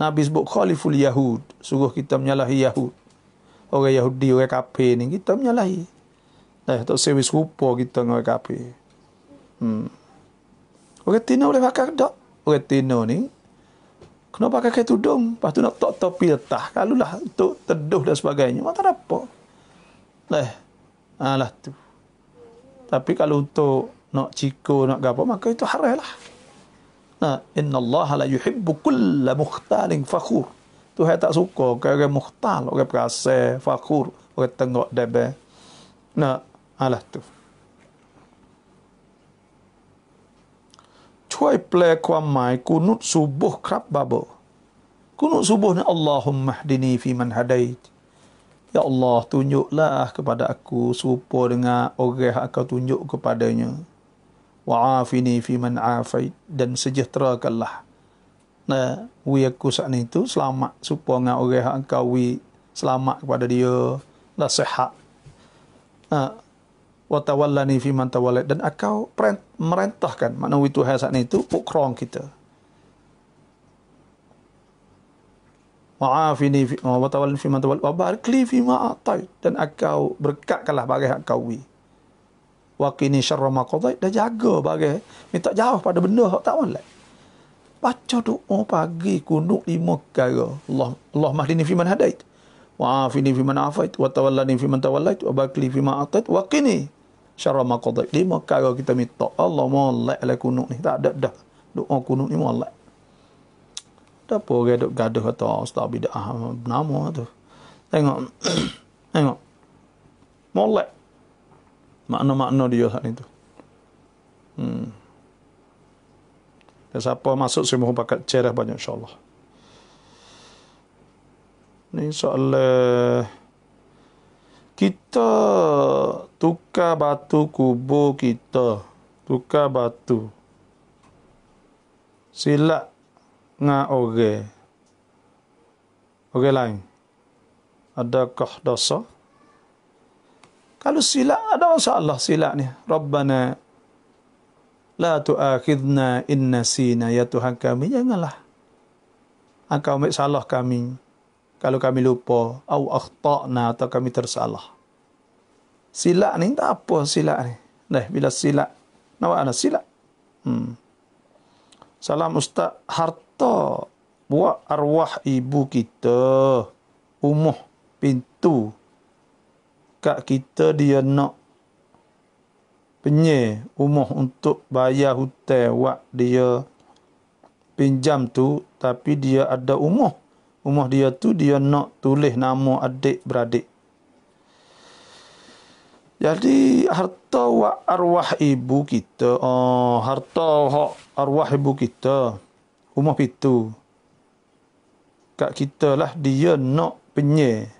Nabi sebut khaliful yahud, suruh kita menyalahi Yahud. Orang Yahudi, orang kafir ni kita menyalahi. Eh, tak sewis rupa kita dengan orang kafir. Hmm. Orang Tino boleh pakai tak? Orang Tino ni Kenapa pakai tudung? Lepas tu nak tok topi letah. Kalau lah untuk teduh dan sebagainya. Mata apa? Leh. Alah tu. Tapi kalau untuk nak ciko, nak gapa, maka itu haram lah. Nah, inna Allah la yuhibbu kulla mukhtalin fakhur. Tu saya tak suka. Kaya orang mukhtal, orang perasa, fakhur, orang tengok debe. Nah, alah tu. วยแปลความหมายกูนุดซูบุกครับบาเบอกูนุดซูบุกนะอัลลอฮุมมะดินีฟีมันฮะดายยาอัลลอฮ์ตุนยุกละอ์ ya kepada aku supo dengan orang yang kau tunjuk kepadanya wa afini fi man dan sejahterakanlah nah wi itu selamat supo dengan orang yang kau wi selamat kepada dia lah sehat watawallani fi man tawallat dan akau merentahkan maknawi Tuhan saat ini itu pukrong kita Maafini fi ma watawallan fi man tawallat wa barik fi ma atai dan akau berkatkanlah bagi hak kau wi wa qini syarra ma qadait dan jaga bagi minta jauh pada benda hak tak wallat baca doa pagi kunuk lima perkara Allah Allah mahdini fi man hadait wa afini fi man afait wa tawallani fi man tawallait wa bakli fi ma atait wa qini syarah maqadai. Lima kali kita minta. Allah malak ala kunuk ni. Tak ada dah. Doa kunuk ni malak. Tak apa orang duk gaduh atau ustaz bida'ah nama tu. Tengok. Tengok. Malak. Makna-makna dia saat ni tu. Hmm. Dan siapa masuk saya mohon pakat cerah banyak insyaAllah. Ini soal kita tukar batu kubur kita. Tukar batu. Silap dengan orang. Orang lain. Adakah dosa? Kalau silap, ada masalah silap ni. Rabbana la tu'akhidna inna sina ya Tuhan kami. Janganlah. Engkau ambil salah kami. Kalau kami lupa. Atau akhtakna atau kami tersalah silat ni tak apa silat ni. Dah bila silat. Nampak ada silat. Hmm. Salam ustaz harta buat arwah ibu kita umuh pintu kak kita dia nak penye umuh untuk bayar hutang wak dia pinjam tu tapi dia ada umuh umuh dia tu dia nak tulis nama adik beradik jadi harta wa arwah ibu kita, oh, harta wa arwah ibu kita, rumah pitu. Kak kita lah dia nak penye.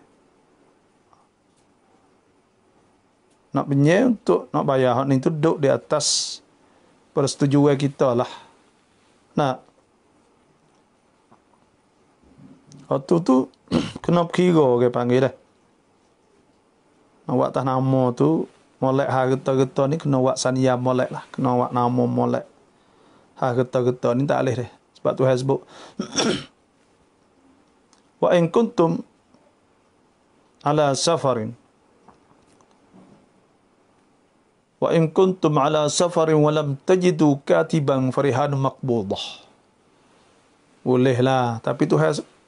Nak penye untuk nak bayar hak ni tu duduk di atas persetujuan kita lah. Nak. Waktu tu kena kira ke panggil dah. Awak tak nama tu molek harta-harta ni kena awak sania molek lah. Kena awak nama molek harta-harta ni tak boleh deh. Sebab tu Facebook. Wa in kuntum ala safarin. Wa in kuntum ala safarin wa lam tajidu katiban farihan maqbudah. Bolehlah. Tapi tu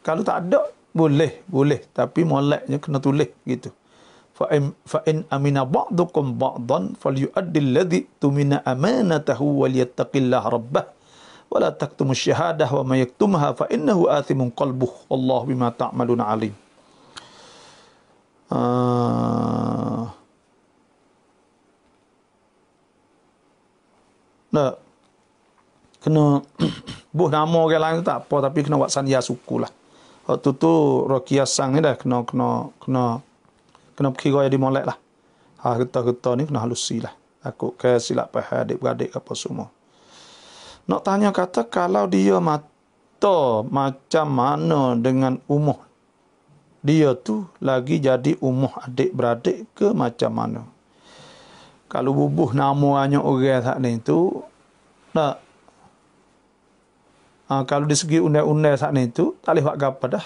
kalau tak ada, boleh. Boleh. Tapi moleknya kena tulis gitu. فإن أمن بعضكم بعضا فليؤدي الذي تمن أمانته وليتق الله ربه ولا تكتم الشهادة وما يكتمها فإنه آثم قلبه والله بما تعملون عليم Tak. Kena buh nama orang lain tak apa tapi kena buat sanya suku lah. Waktu tu Rokiah Sang ni dah kena kena kena kenapa kira yang dimolek lah. Ha, kita-kita ni kena halusi lah. Aku ke silap paham adik-beradik apa semua. Nak tanya kata, kalau dia mata macam mana dengan umuh? Dia tu lagi jadi umuh adik-beradik ke macam mana? Kalau bubuh namanya orang tak ni tu, nak Ha, kalau di segi undang-undang saat ni tu, tak boleh buat gapa dah.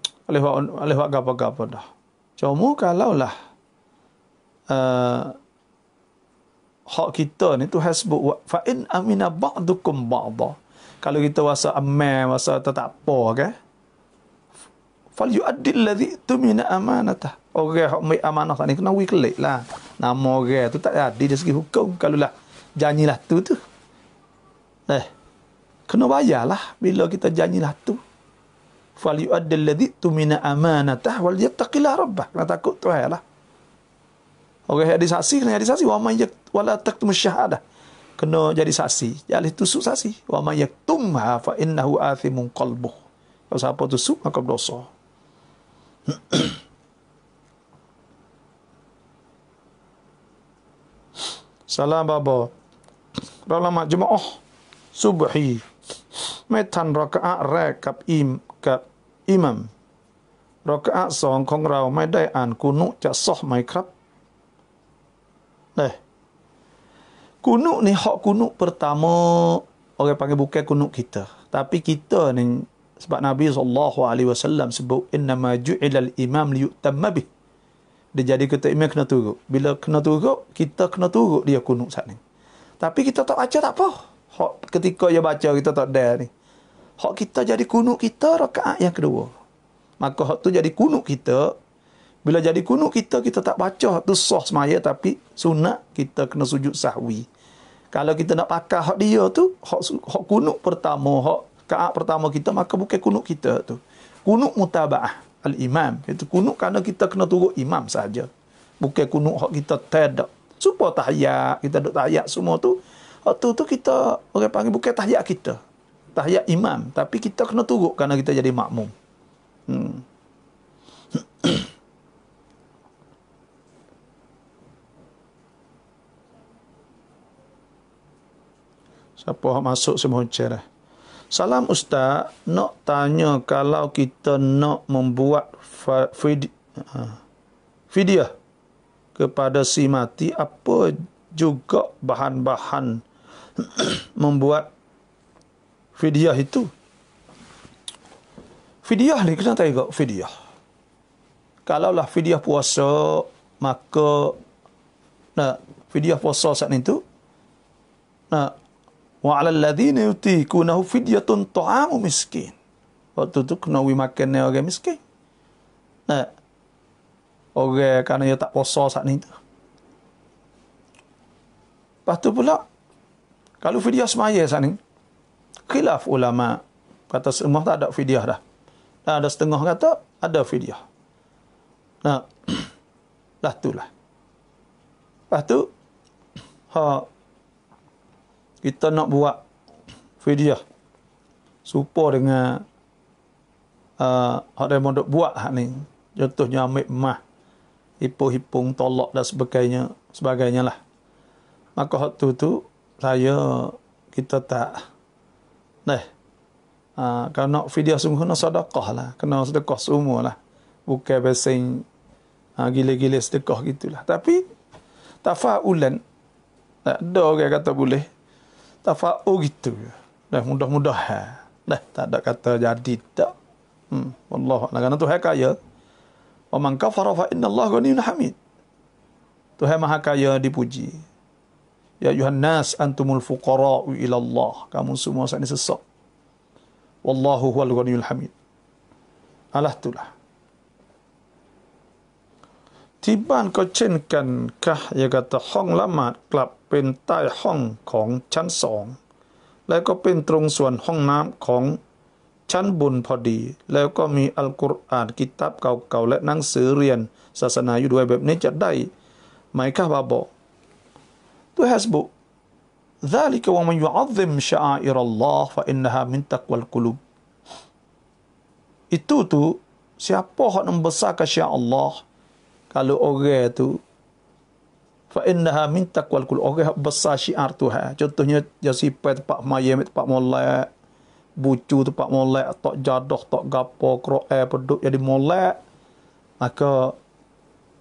Tak boleh buat, buat gapa-gapa dah. Cuma kalaulah uh, eh, hak kita ni tu hasbu fa in amina ba'dukum ba'dha. Kalau kita rasa aman, rasa tak, tak apa ke? Okay? Fal yu'addi alladhi tumina amanatah. Orang okay, hak mai amanah ni kena wiklik lah. Nama orang okay, tu tak jadi dari segi hukum kalaulah janjilah tu tu. Eh. Kena bayarlah bila kita janjilah tu fal yu'addi alladhi tumina amanatah wal yattaqillah rabbah la takut tu lah orang jadi saksi kena jadi saksi wa man yak wala taktum syahadah kena jadi saksi jadi tusuk saksi wa man yaktumha fa innahu athimun qalbu kalau siapa tusuk maka berdosa Salam Baba. Ralama Jumaah. Subuhi. Metan raka'a rekap im อิหมัมรอกอะสองของเราไม่ได้อ่านกุนุจะซอกไหมครับเลยกุนุนี่หอกุนุ eh, pertama orang panggil bukan kunut kita tapi kita sebab Nabi sallallahu sebut innama ju'ilal imam liyutamma bih dia jadi kata imam kena turun bila kena turun kita kena dia kunut saat ni kita tak baca tak apa ketika dia baca kita tak ada ni hak kita jadi kunuk kita rakaat yang kedua. Maka hak tu jadi kunuk kita. Bila jadi kunuk kita, kita tak baca hak tu sah semaya tapi sunat kita kena sujud sahwi. Kalau kita nak pakai hak dia tu, hak, hak kunut pertama, hak kaat pertama kita, maka bukan kunuk kita tu. Kunuk mutaba'ah al-imam. Itu kunuk kerana kita kena turut imam saja. Bukan kunuk hak kita tedak. Supaya tahiyat, kita duduk tahiyat semua tu. Hak tu tu kita orang panggil bukan tahiyat kita tahiyat imam tapi kita kena turut kerana kita jadi makmum hmm. siapa masuk semua cerah salam ustaz nak tanya kalau kita nak membuat video ha, kepada si mati apa juga bahan-bahan membuat fidyah itu. Fidyah ni kena tahu kau fidyah. Kalaulah fidyah puasa maka nah fidyah puasa saat ni tu nah wa 'alal ladzina yutikunahu fidyatun ta'amu miskin. Waktu tu kena wi makan ni orang miskin. Nah orang kerana dia tak puasa saat ni tu. Pastu pula kalau fidyah semaya saat ni khilaf ulama kata semua tak ada fidyah dah dan ada setengah kata ada fidyah nah lah tu lah lah tu ha kita nak buat fidyah supo dengan uh, ada yang nak buat hak ni contohnya ambil mah hipung-hipung tolak dan sebagainya sebagainya lah maka tu tu saya kita tak Nah, à, cái nọ video sungguh hơn sedekah lah, đó sedekah semua lah, nó sẽ được cỏ sung mùa là, buộc cái bé sinh, à, ghi kata boleh, lê sẽ được cỏ cái tuổi là. Tại vì, ta pha u lên, Allah, là cái nó tôi hay cái gì? Và mang Inna Allah gani hamid. Tôi hay mang dipuji. Ya ayuhan nas antumul fuqara'u ila Allah. Kamu semua saat ini sesak. Wallahu huwal ghaniyul hamid. Alah itulah. ที่บ้านก็เช่นกันค่ะอย่ากแต่ห้องละหมาดกลับเป็นใต้ห้องของชั้นสองแล้วก็เป็นตรงส่วนห้องน้ำของชั้นบนพอดีแล้วก็มีอัลกุรอานกิตับเก่าๆและหนังสือเรียนศาสนาอยู่ด้วยแบบนี้จะได้ไหมคะบาบอก Tu Tuhan sebut, ذَلِكَ وَمَنْ يُعَظِّمْ Allah, fa فَإِنَّهَا min تَقْوَ الْقُلُوبِ Itu tu, siapa yang membesarkan syiar Allah, kalau orang tu, fa فَإِنَّهَا min تَقْوَ الْقُلُوبِ Orang yang besar syiar Tuhan. Contohnya, dia sipai tempat mayam, tempat molek, bucu tu pak molek, tok jadah, tok gapo, kera'i, peduk jadi molek, maka,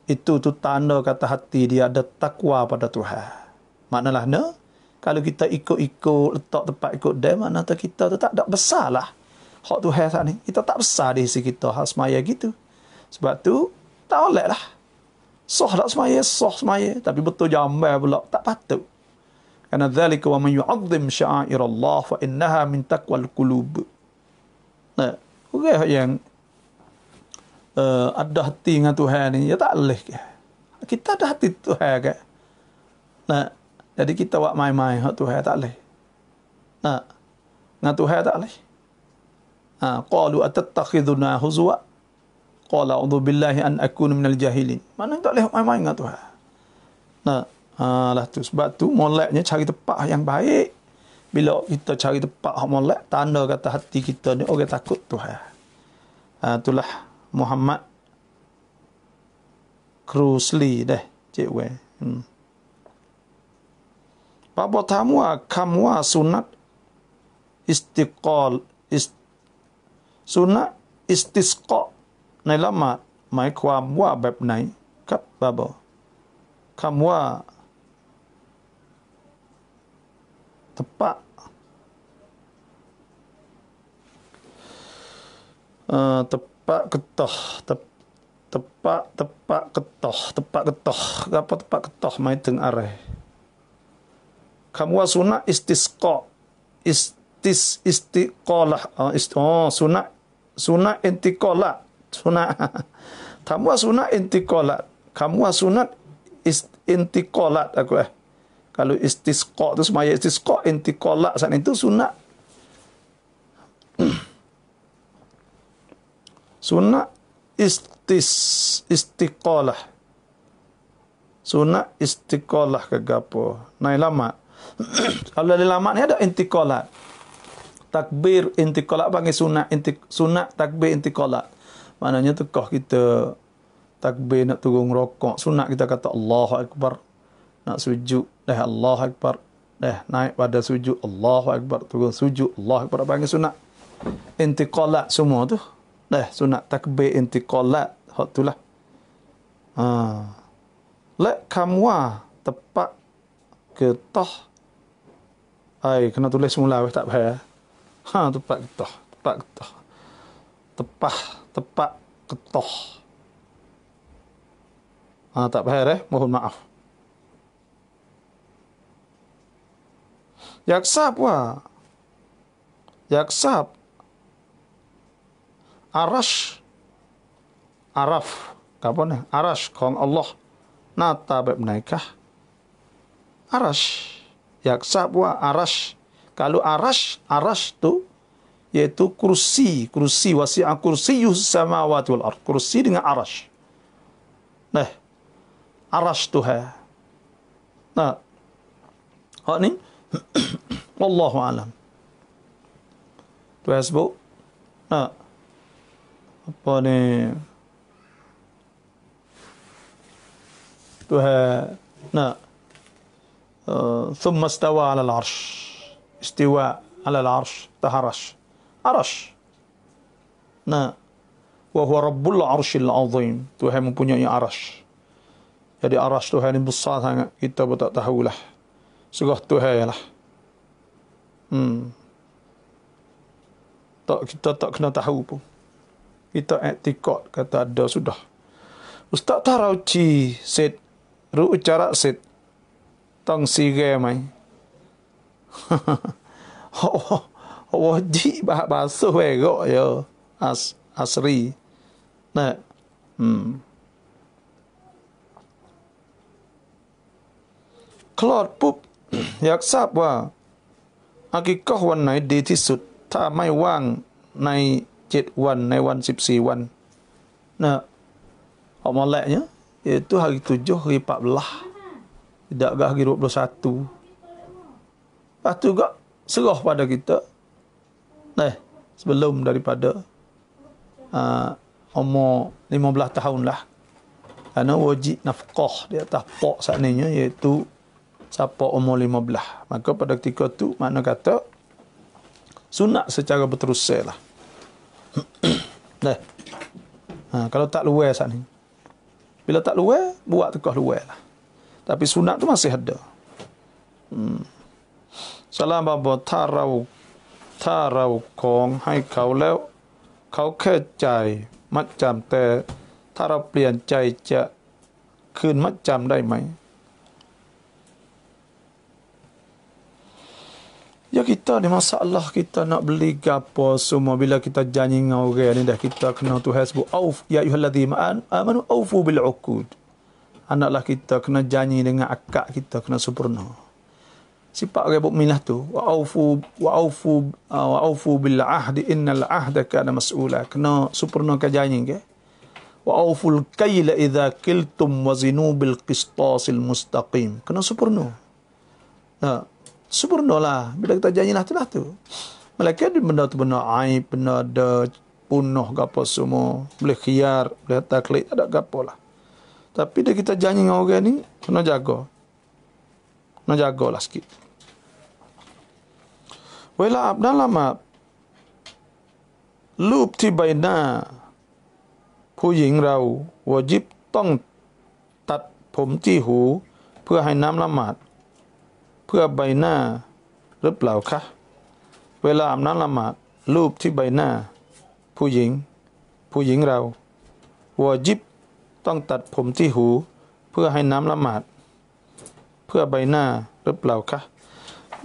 itu tu tanda kata hati dia ada takwa pada Tuhan maknalah ne kalau kita ikut-ikut letak tempat ikut dia mana tu kita tu tak ada besar lah hak tu hal ni kita tak besar di sisi kita hal semaya gitu sebab tu tak boleh lah Soh tak semaya soh semaya tapi betul jambal pula tak patut kerana dhalika wa man yu'adzim sya'air Allah fa innaha min taqwal kulub. nah orang okay, yang uh, ada hati dengan Tuhan ni ya tak boleh ke kita ada hati Tuhan ke nah jadi kita buat main-main hak Tuhan tak leh. Ha. Ngan Tuhan tak leh. Ha, qalu atattakhidhuna huzwa? Qala a'udzu billahi an akuna minal jahilin. Mana tak leh main-main ngan Tuhan. Nah, ha lah tu sebab tu molatnya cari tempat yang baik. Bila kita cari tempat hak molat, tanda kata hati kita ni orang takut Tuhan. Ha, itulah Muhammad Krusli deh, Cik Wei. Hmm. บาบอถามว่าคำว่าสุนัตอิสติกอลอิสสุนัตอิสติสกอในละหมาดหมายความว่าแบบไหน ครับบาบอคำว่าตปะเอ่อตปะกตอตป t ตป a ก t e p ต k ะ e t o h ก e p a ต k ะก o h apa tepak ketoh main teng areh Kemudian sunnah istisqa. Istis istiqalah. Oh, ist, oh sunnah sunnah intiqalah. Sunnah. Tamu sunnah intiqalah. Kamu sunat intiqalat aku eh. Kalau istisqa tu semaya istisqa intiqalat san itu sunat. sunat istis istiqalah. Sunat istiqalah ke gapo? Nai lama. kalau dalam lama ni ada intikolat. Takbir intikolat panggil sunat. Intik, sunat takbir intikolat. Maknanya tekah kita takbir nak turun rokok. Sunat kita kata Allah Akbar. Nak sujud. Dah eh, Allah Akbar. Dah eh, naik pada sujud. Allah Akbar. Turun sujud. Allah Akbar panggil sunat. Intikolat semua tu. Dah eh, sunat takbir intikolat. Hak tu lah. Ha. Lek kamuah tepat ke Ai, kena tulis semula wis tak payah. Ha, tepat ketoh. Tepat ketoh. Tepah, tepat ketoh. Ha, tak payah eh. Mohon maaf. Yaksab wa. Yaksab. Arash. Araf. Kapan ni? Arash. Kong Allah. Nata bebenaikah. Arash. Arash yaksab wa arash. Kalau arash, arash tu yaitu kursi, kursi wasi'a kursi samawati wal ard. Kursi dengan arash. Nah. Arash tu ha. Nah. Hak ni wallahu alam. Tu asbu. Nah. Apa ni? Tu ha. Nah. ثم استوى على العرش استواء على العرش تهرش عرش نعم وهو رب العرش العظيم Tuhan mempunyai arash jadi arash Tuhan yang besar sangat kita pun tak tahulah segah Tuhan lah hmm tak, kita tak kena tahu pun kita etikot kata ada sudah Ustaz Tarauci said ru ucara said ต้องซีเกมไหมโอ้วจีบาบาสวยก็เยอะอสอัสรีนะอืมคลอดปุ๊บอยากทราบว่าอากิก็วันไหนดีที่สุดถ้าไม่ว่างในเจ็ดวันในวันสิบสี่วันนะออกมาแหละเนี่ย itu hari tujuh hari empat belas. Tidak agak hari 21. Lepas tu juga serah pada kita. Eh, sebelum daripada uh, umur 15 tahun lah. Kerana wajib nafkah di atas pok saat ini iaitu siapa umur 15. Maka pada ketika tu makna kata sunat secara berterusan lah. eh. Ha, kalau tak luar saat ni. Bila tak luar, buat tukah luar lah. Tapi sunat tu masih ada. Hmm. Salam bapa, Tarau, Tarau kong hai kau leo, kau kecai, jai macam te, tarau rau pelian jai je, kun macam dai mai. Ya kita ni masalah kita nak beli gapo semua bila kita janji dengan orang ni dah kita kena tu hasbu auf ya ayyuhallazina amanu aufu bil uqud anaklah kita kena janji dengan akak kita kena sempurna. Sifat orang mukminah tu wa'ufu wa'ufu uh, ah, wa'ufu bil ahdi innal ahda kana mas'ula kena sempurna ke janji ke. Wa'ufu al kayla idza kiltum wazinu bil qistasil mustaqim. Kena sempurna. Ha. Sempurnalah bila kita janjilah tu lah tu. Malaikat dia benda tu benda aib, benda ada punuh gapo semua, boleh khiar, boleh taklid, tak ada gapo Tapi dia kita janji dengan orang ni, kena jaga. Kena jagalah sikit. Wela Abdallah ma รูปที่ใบหน้าผู้หญิงเราวาจิบต้องตัดผมที่หู เพื่อให้น้ำละหมาดเพื่อใบหน้าหรือเปล่าคะเวลาอาบน้ำละหมาดรูปที่ใบหน้า ผู้หญิง ผู้หญิงเราวาจิบต้องตัดผมที่หูเพื่อให้น้ำละหมาดเพื่อใบหน้าหรือเปล่าคะ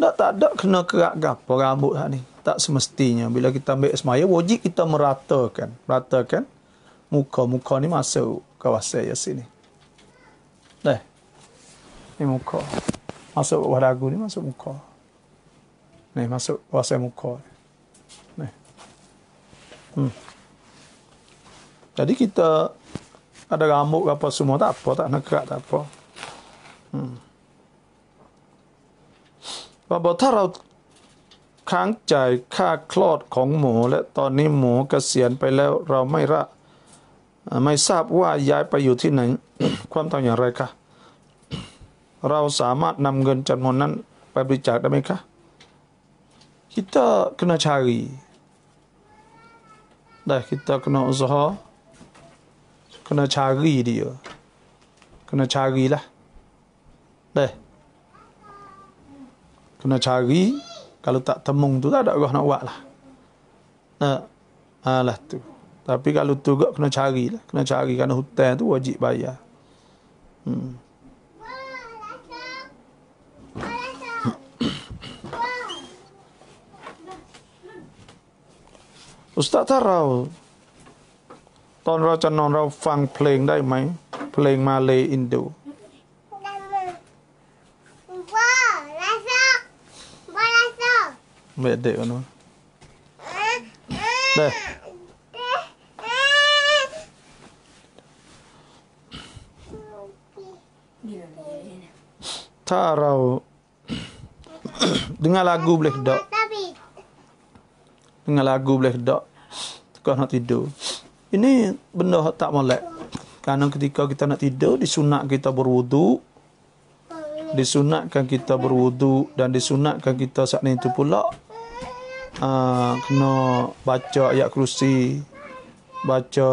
นักตัดกนักระกับพระบุตรนี่ tak kita ambil semaya wajib kita meratakan meratakan muka-muka ni masuk kawasan ya sini dah masuk waragu masuk muka ni masuk kawasan muka ni hmm. ada rambut apa semua tak apa tak n e ก a k tak apa hmm. a p a ถ้าเราค้างจ่ายค่าคลอดของหมู และตอนนี้หมูเกษียณไปแล้ว เราไม่ระไม่ทราบว่าย้ายไปอยู่ที่ไหนความต้องอย่างไรคะเราสามารถนำเงินจำนวนนั้น ไปบริจาคได้ไหมคะค k i t ่ k e n าชา r i dah kita kena usaha kena cari dia. Kena carilah. Dah. Kena cari. Kalau tak temung tu tak ada orang nak buat lah. Nah, alah tu. Tapi kalau tu juga kena carilah. Kena cari kerana hutan tu wajib bayar. Hmm. Ustaz Tarau, อนเราจะนอนเราฟังเพลงได้ไหมเพลงมาเลอินดูเบ่ดเด็กนะเด้ถ้าเราดึง g a r lagu b o ด e h tak d e n g กูเ a ล u boleh t น k kau nak Ini benda tak molek. Karena ketika kita nak tidur, disunat kita berwudu. Disunatkan kita berwudu dan disunatkan kita saat itu pula. Uh, kena baca ayat kursi. Baca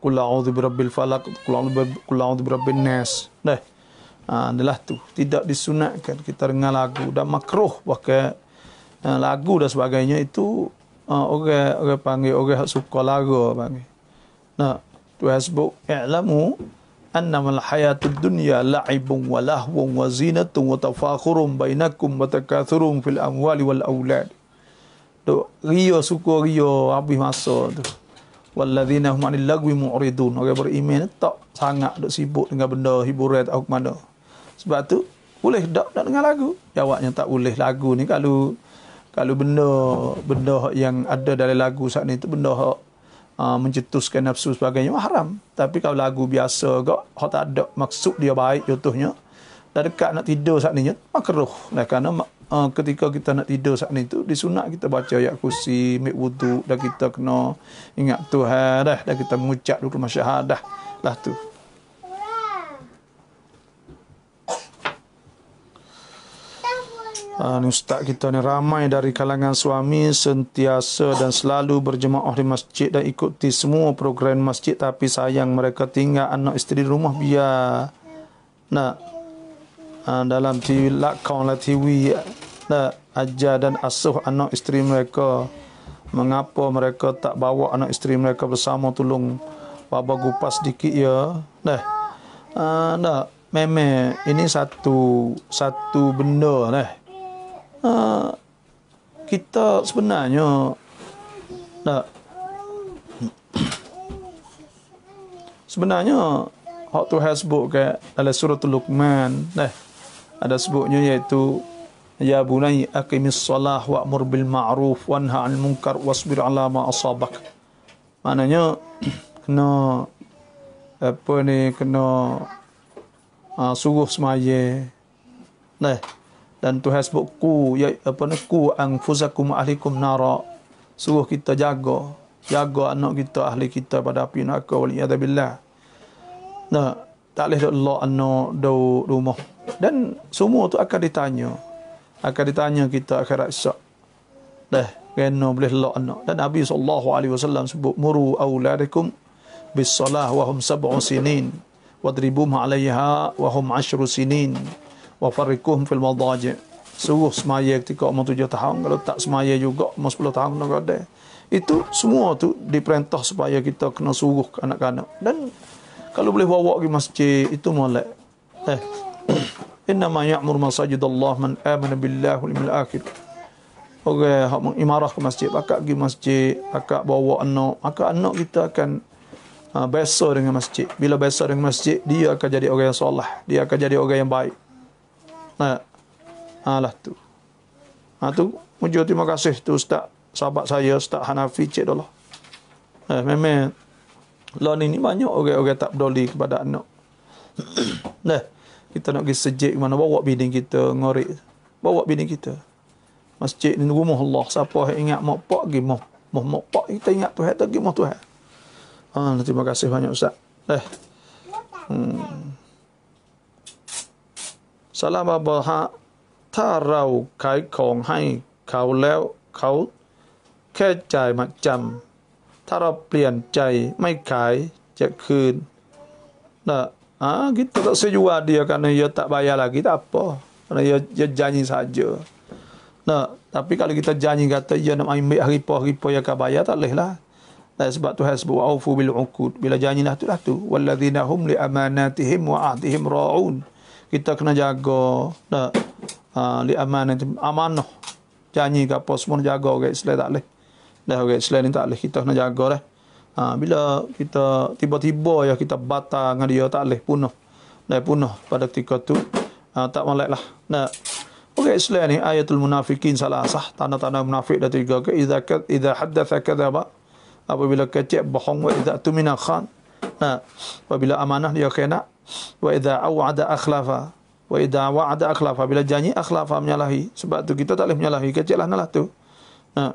kul a'udzu falak, falaq, kul nes. birabbin nas. Dah. adalah ah, tu. Tidak disunatkan kita dengar lagu dan makruh pakai uh, lagu dan sebagainya itu uh, orang orang panggil orang suka lagu panggil. Nah, tu sebut i'lamu annama al-hayatud dunya la'ibun wa lahwun wa zinatun wa tafakhurun bainakum wa takathurun fil amwali wal aulad. Tu riya suka riya habis masa tu. Walladzina hum 'anil lagwi mu'ridun. Orang beriman tak sangat duk sibuk dengan benda hiburan atau mana. Sebab tu boleh tak nak dengar lagu? Jawabnya tak boleh lagu ni kalau kalau benda benda yang ada dalam lagu saat ni tu benda hak Ah, mencetuskan nafsu sebagainya haram tapi kalau lagu biasa kok kalau tak ada maksud dia baik contohnya dah dekat nak tidur saat ni makruh nah, kerana uh, ketika kita nak tidur saat ni tu disunat kita baca ayat kursi ambil wuduk dan kita kena ingat Tuhan dah dah kita mengucap dulu masyahadah lah tu Uh, ni ustaz kita ni ramai dari kalangan suami sentiasa dan selalu berjemaah di masjid dan ikuti semua program masjid tapi sayang mereka tinggal anak isteri di rumah biar nak uh, dalam TV lakon lah TV nak ajar dan asuh anak isteri mereka mengapa mereka tak bawa anak isteri mereka bersama tolong baba gupas sedikit ya nah uh, ah, nak memang ini satu satu benda nah Ah, kita sebenarnya tak sebenarnya hak tu sebut ke dalam surah luqman dah ada sebutnya iaitu ya bunai aqimis salah wa amur bil ma'ruf wa anha anil munkar wasbir ala ma asabak maknanya kena apa ni kena uh, suruh semaya dah dan Tuhan sebut ku ya apa ni ku anfusakum ahlikum nara suruh kita jaga jaga anak kita ahli kita pada api neraka wal iyad nah tak leh Allah anak do rumah dan semua tu akan ditanya akan ditanya kita akhirat esok dah kena boleh lo anak dan Nabi sallallahu alaihi wasallam sebut muru auladikum bis salah wa hum sab'u sinin wadribum 'alayha wa hum 'ashru sinin wa farikuhum fil madaji suruh semaya ketika umur tujuh tahun kalau tak semaya juga umur sepuluh tahun kena gadai itu semua tu diperintah supaya kita kena suruh ke anak-anak dan kalau boleh bawa ke masjid itu molek eh inna ma ya'mur masajid Allah man amana billahi wal yawmil akhir orang hak mengimarah ke masjid pakak pergi masjid pakak bawa anak maka anak kita akan uh, dengan masjid bila besar dengan masjid dia akan jadi orang yang soleh dia akan jadi orang yang baik Nah, alah tu. Ha, tu, muncul terima kasih tu ustaz sahabat saya, ustaz Hanafi, cik dolah. Eh, memang, lo ni banyak orang-orang tak peduli kepada anak. nah, kita nak pergi sejik mana, bawa bini kita, ngorik. Bawa bini kita. Masjid ni rumah Allah. Siapa yang ingat mak pak, pergi mak. Mak mak pak, kita ingat Tuhan, pergi mak Tuhan. Ha, terima kasih banyak ustaz. Eh, hmm. สลาบาบฮะถ้าเราขายของให้เขาแล้วเขาแค่จ่ายมาจำถ้าเราเปลี่ยนใจไม่ขายจะคืนนะ Ah, kita tak sejual dia kerana dia tak bayar lagi. Tak apa. Kerana dia, dia janji saja. Nah, tapi kalau kita janji kata dia nak ambil hari po hari po dia akan bayar tak boleh lah. Nah, sebab Tuhan sebut aufu bil uqud. Bila janji lah tu lah tu. Walladzina hum li amanatihim wa ahdihim ra'un. kita kena jaga dah uh, ha, di aman itu aman loh janji kapo semua jaga orang Islam tak leh dah orang Islam ni tak leh kita kena jaga lah uh, bila kita tiba-tiba ya kita bata dengan dia tak leh punah dah punah pada ketika tu uh, tak malek lah nah Okey, Islam ni ayatul munafikin salah sah. Tanda-tanda munafik dah tiga. Okay, idha, kad, idha haddatha kadaba. Apabila kecik bohong. Wa idha tumina khan. Nah, apabila amanah dia kena wa idza awada akhlafa wa idza wa'ada akhlafa bila janji akhlafa menyalahi sebab tu kita tak boleh menyalahi kecil lah nalah tu ha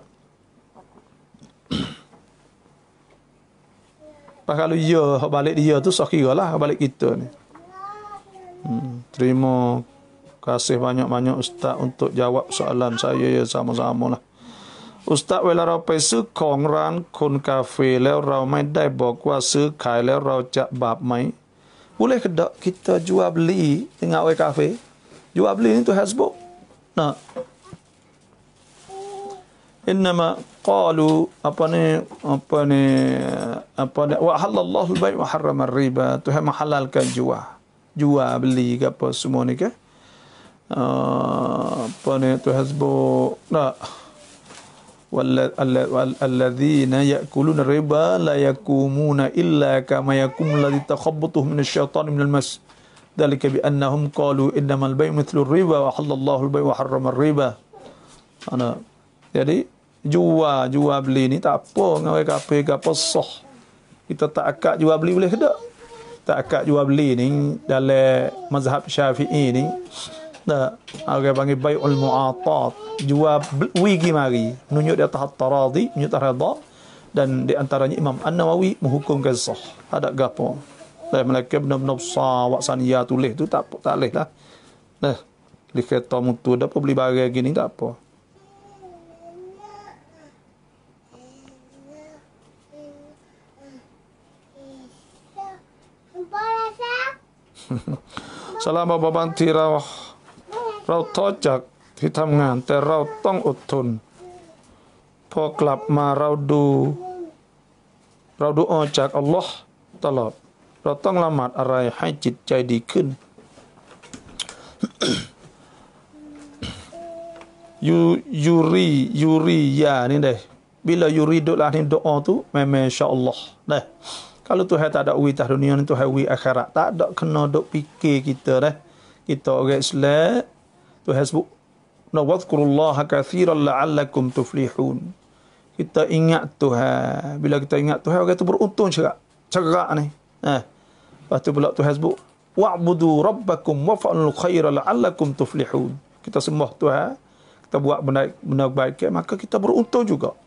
pas kalau ya balik dia tu sok kiralah balik kita ni hmm, terima kasih banyak-banyak ustaz untuk jawab soalan saya ya sama-sama lah Ustaz เวลา rau pergi ซื้อ kong ran kun cafe แล้วเราไม่ได้บอกว่าซื้อขายแล้วเราจะบาปไหม boleh ke tak kita jual beli dengan orang kafe? Jual beli ni tu hasbuk. Nah. Innama qalu apa ni apa ni apa ni wa halallahu al-bai' wa harrama ar-riba tu hai menghalalkan jual. Jual beli ke apa semua ni ke? Uh, apa ni tu hasbuk. Nah. والذين يأكلون الربا لا يقومون إلا كما يقوم الذي تخبطه من الشيطان من المس ذلك بأنهم قالوا إنما البيع مثل الربا وحل الله البيع وحرم الربا أنا jadi jual jual beli ni tak apa ngawai kafe ke apa kita tak akak jual beli boleh ke tak tak akad jual beli ni dalam mazhab Syafi'i ni Da, orang panggil bai'ul mu'atat. Jual wigi mari. Nunjuk dia atas taradi, nunjuk di atas Dan di antaranya Imam An-Nawawi menghukumkan sah. Ada gapo. Dan mereka benar-benar sawak saniya tulis tu tak tak boleh lah. Dah. Di kereta mutu, dah beli barang gini tak apa. Salam Bapak Bantirah. เราท้อจากที่ทำงาน แต่เราต้องอดทน พอกลับมาเราดู เราดูออจากอัลลอฮ์ตลอด เราต้องละหมาดอะไรให้จิตใจดีขึ้นยูยูรียูรียานี่เด้ bila yuridulahin doa tu memang Allah dah kalau tu hai tak ada wi dunia ni tu hai wi akhirat tak ada kena dok fikir kita dah kita orang Islam tu hasbuk na wadhkurullaha katsiran la'allakum tuflihun kita ingat Tuhan bila kita ingat Tuhan orang tu beruntung cerak cerak ni eh lepas tu pula tu hasbuk wa'budu rabbakum wa fa'lul khaira la'allakum tuflihun kita sembah Tuhan kita buat benda benda baik maka kita beruntung juga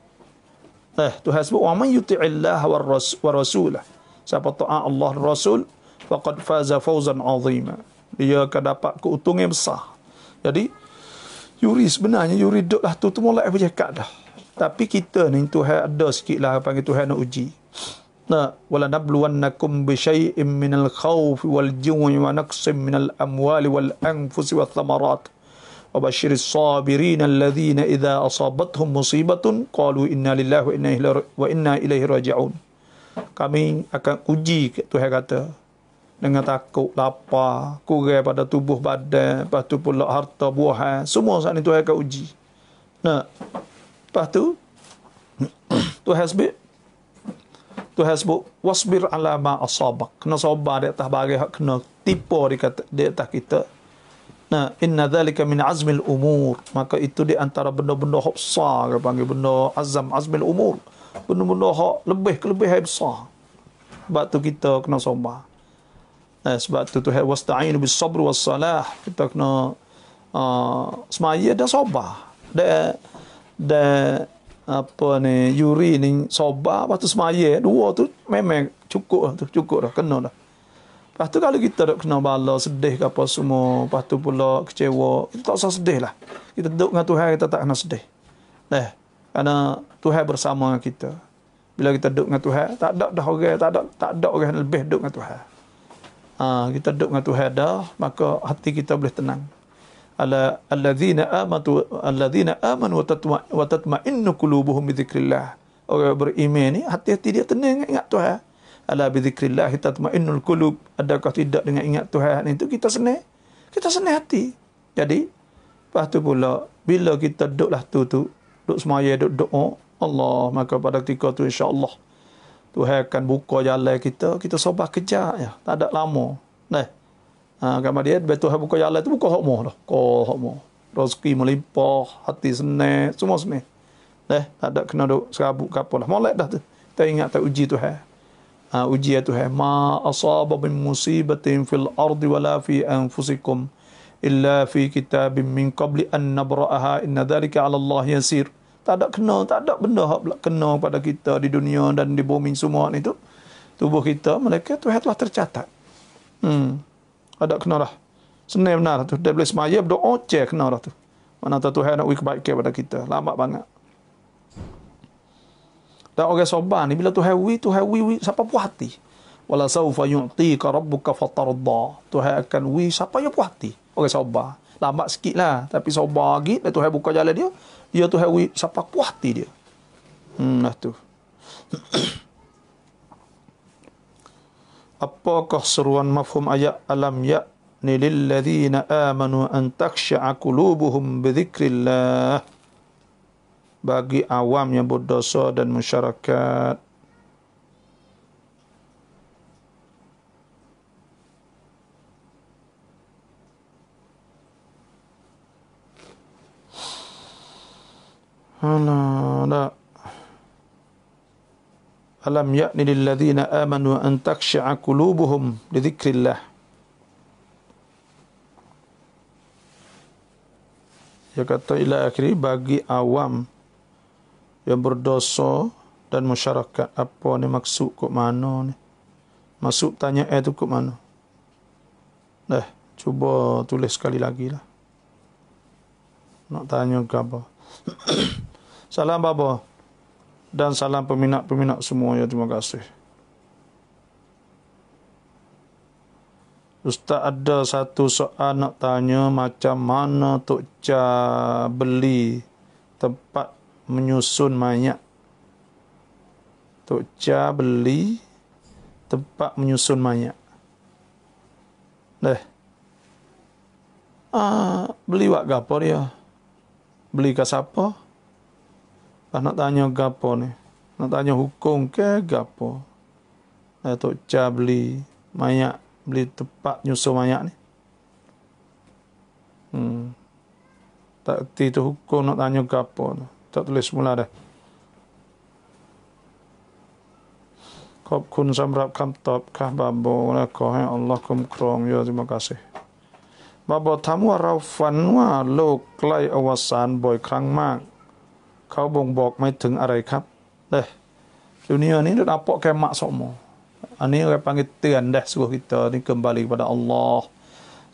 eh tu hasbuk wa man yuti'illah wa rasulah siapa taat Allah rasul faqad faza fawzan 'azima dia akan dapat keuntungan besar jadi Yuri sebenarnya Yuri duduk lah tu Temulak apa cakap dah Tapi kita ni tu ada sikit lah Panggil Tuhan nak uji Nah, wala nabluwan nakum bi syai'im min al-khawf wal ju'i wa naqsim min al-amwali wal anfusi wat thamarat. Wa basyiris sabirin alladhina idza asabatuhum musibatun qalu inna lillahi wa inna ilaihi raji'un. Kami akan uji Tuhan kata dengan takut lapar kurang pada tubuh badan lepas tu pula harta buahan semua saat ni Tuhan akan uji nah lepas tu Tuhan sebut Tuhan sebut wasbir ala ma asabak kena sabar di atas barang hak kena tipu di kata di atas kita nah inna dhalika min azmil umur maka itu di antara benda-benda hak besar panggil benda azam azmil umur benda-benda hak lebih kelebihan besar sebab tu kita kena sabar Nah eh, sebab tu Tuhan wasta'inu bis sabr was salah. Kita kena uh, semaya dan sobah. Dan dan apa ni yuri ni sobah lepas tu semaya dua tu memang cukup lah tu cukup dah kena dah. Lepas tu kalau kita dok kena bala sedih ke apa semua, lepas tu pula kecewa, kita tak usah sedih lah. Kita duduk dengan Tuhan kita tak kena sedih. Dah. Eh, Karena Tuhan bersama kita. Bila kita duduk dengan Tuhan, tak ada dah orang, tak ada tak ada orang lebih duduk dengan Tuhan. Uh, kita duduk dengan Tuhan dah, maka hati kita boleh tenang. Ala alladzina amatu alladzina amanu wa tatma'innu qulubuhum bi dzikrillah. Orang beriman ni hati-hati dia tenang ingat Tuhan. Ala bi dzikrillah tatma'innul qulub. Adakah tidak dengan ingat Tuhan itu kita senang? Kita senang hati. Jadi lepas tu pula bila kita duduklah tu tu duduk semaya duduk doa oh, Allah maka pada ketika tu insya-Allah Tuhan akan buka jalan kita, kita sobah kejap ya. Tak ada lama. Nah. Ha, agama dia betul Tuhan buka jalan tu buka hokmu dah. Ko hokmu. Rezeki melimpah, hati senang, semua senang. Nah, tak ada kena duk serabut ke apalah. Molek dah tu. Kita ingat tak uji Tuhan. Ha, uji ya Tuhan. Ma asaba min musibatin fil ardi wala fi anfusikum illa fi kitabim min qabli an nabra'aha inna dhalika 'ala Allah yasir tak ada kena, tak ada benda hak kena pada kita di dunia dan di bumi semua ni tu. Tubuh kita, mereka tu hatlah tercatat. Hmm. Ada kena lah. Senang benar tu. Dia boleh semaya, berdoa, cek kena lah tu. Mana tu Tuhan nak wikbaik ke pada kita. lama banget. Dan orang soban ni, bila tu hewi, tu hewi, siapa puas hati. Wala sawfa yu'tika rabbuka fatarda. Tuhan akan wi siapa yang puas hati. Orang soban. Lambat sikit lah. Tapi soban lagi, dia tu buka jalan dia, ia ya tu hewi siapa puas hati dia. Hmm, nah tu. Apakah seruan mafhum ayat alam ya ni lilladzina amanu an taksya'a qulubuhum bidzikrillah bagi awam yang berdosa dan masyarakat Alam ya'ni lil ladzina amanu an taksha'a qulubuhum li dzikrillah. Ya kata ila akhir bagi awam yang berdosa dan masyarakat apa ni maksud kok mano ni? Maksud tanya eh tu kok mano? Dah, cuba tulis sekali lagi lah. Nak tanya ke apa? Salam Baba dan salam peminat-peminat semua ya terima kasih. Ustaz ada satu soal nak tanya macam mana Tok Ca beli tempat menyusun mayat. Tok Ca beli tempat menyusun mayat. Dah. Ah, beli buat gapo dia? Beli ke siapa? lah nak tanya gapo ni nak tanya hukum ke gapo atau cha beli mayat beli tempat nyusu mayat ni hmm tak ti tu hukum nak tanya gapo tu tak tulis mula dah Kopkun samrap kam top kah babo na kohe Allah kum krong yo ya, terima kasih. Babo tamu rau fanwa lo klay awasan boy krang mak ขาบ่งบอกไม่ถึงอะไรครับเลยดูนี้อันนี้เราปอกแกมะสมอันนี้เราปังเตือนเด้สุขคิตเนี่กลับไปที่อัลลอฮ์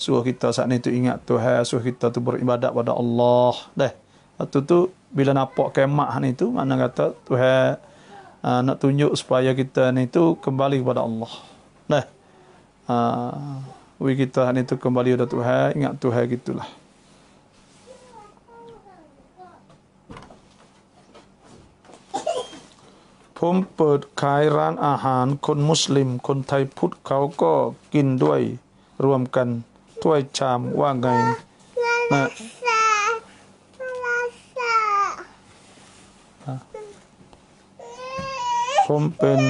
สุขคิตสักนี้ตุ้งจำตัวเฮสุขคิตตุ้งบริบัดต่ออัลลอฮ์เด้แล้วตุ้งบิลนับปอกแกมะนี่ตุ้งมันก็ตัวเฮนักตุ้งยุสปายคิตนี่ตุ้งกลับไปที่อัลลอฮ์เด้วิคิตนี่ตุ้งกลับไปที่อัลลอฮ์จำตัวเฮ gitulah ผมเปิดขายร้านอาหารคนมุสลิม คนไทยพุทธเขาก็กินด้วยรวมกันถ้วยชามว่าไงนะผมเป็น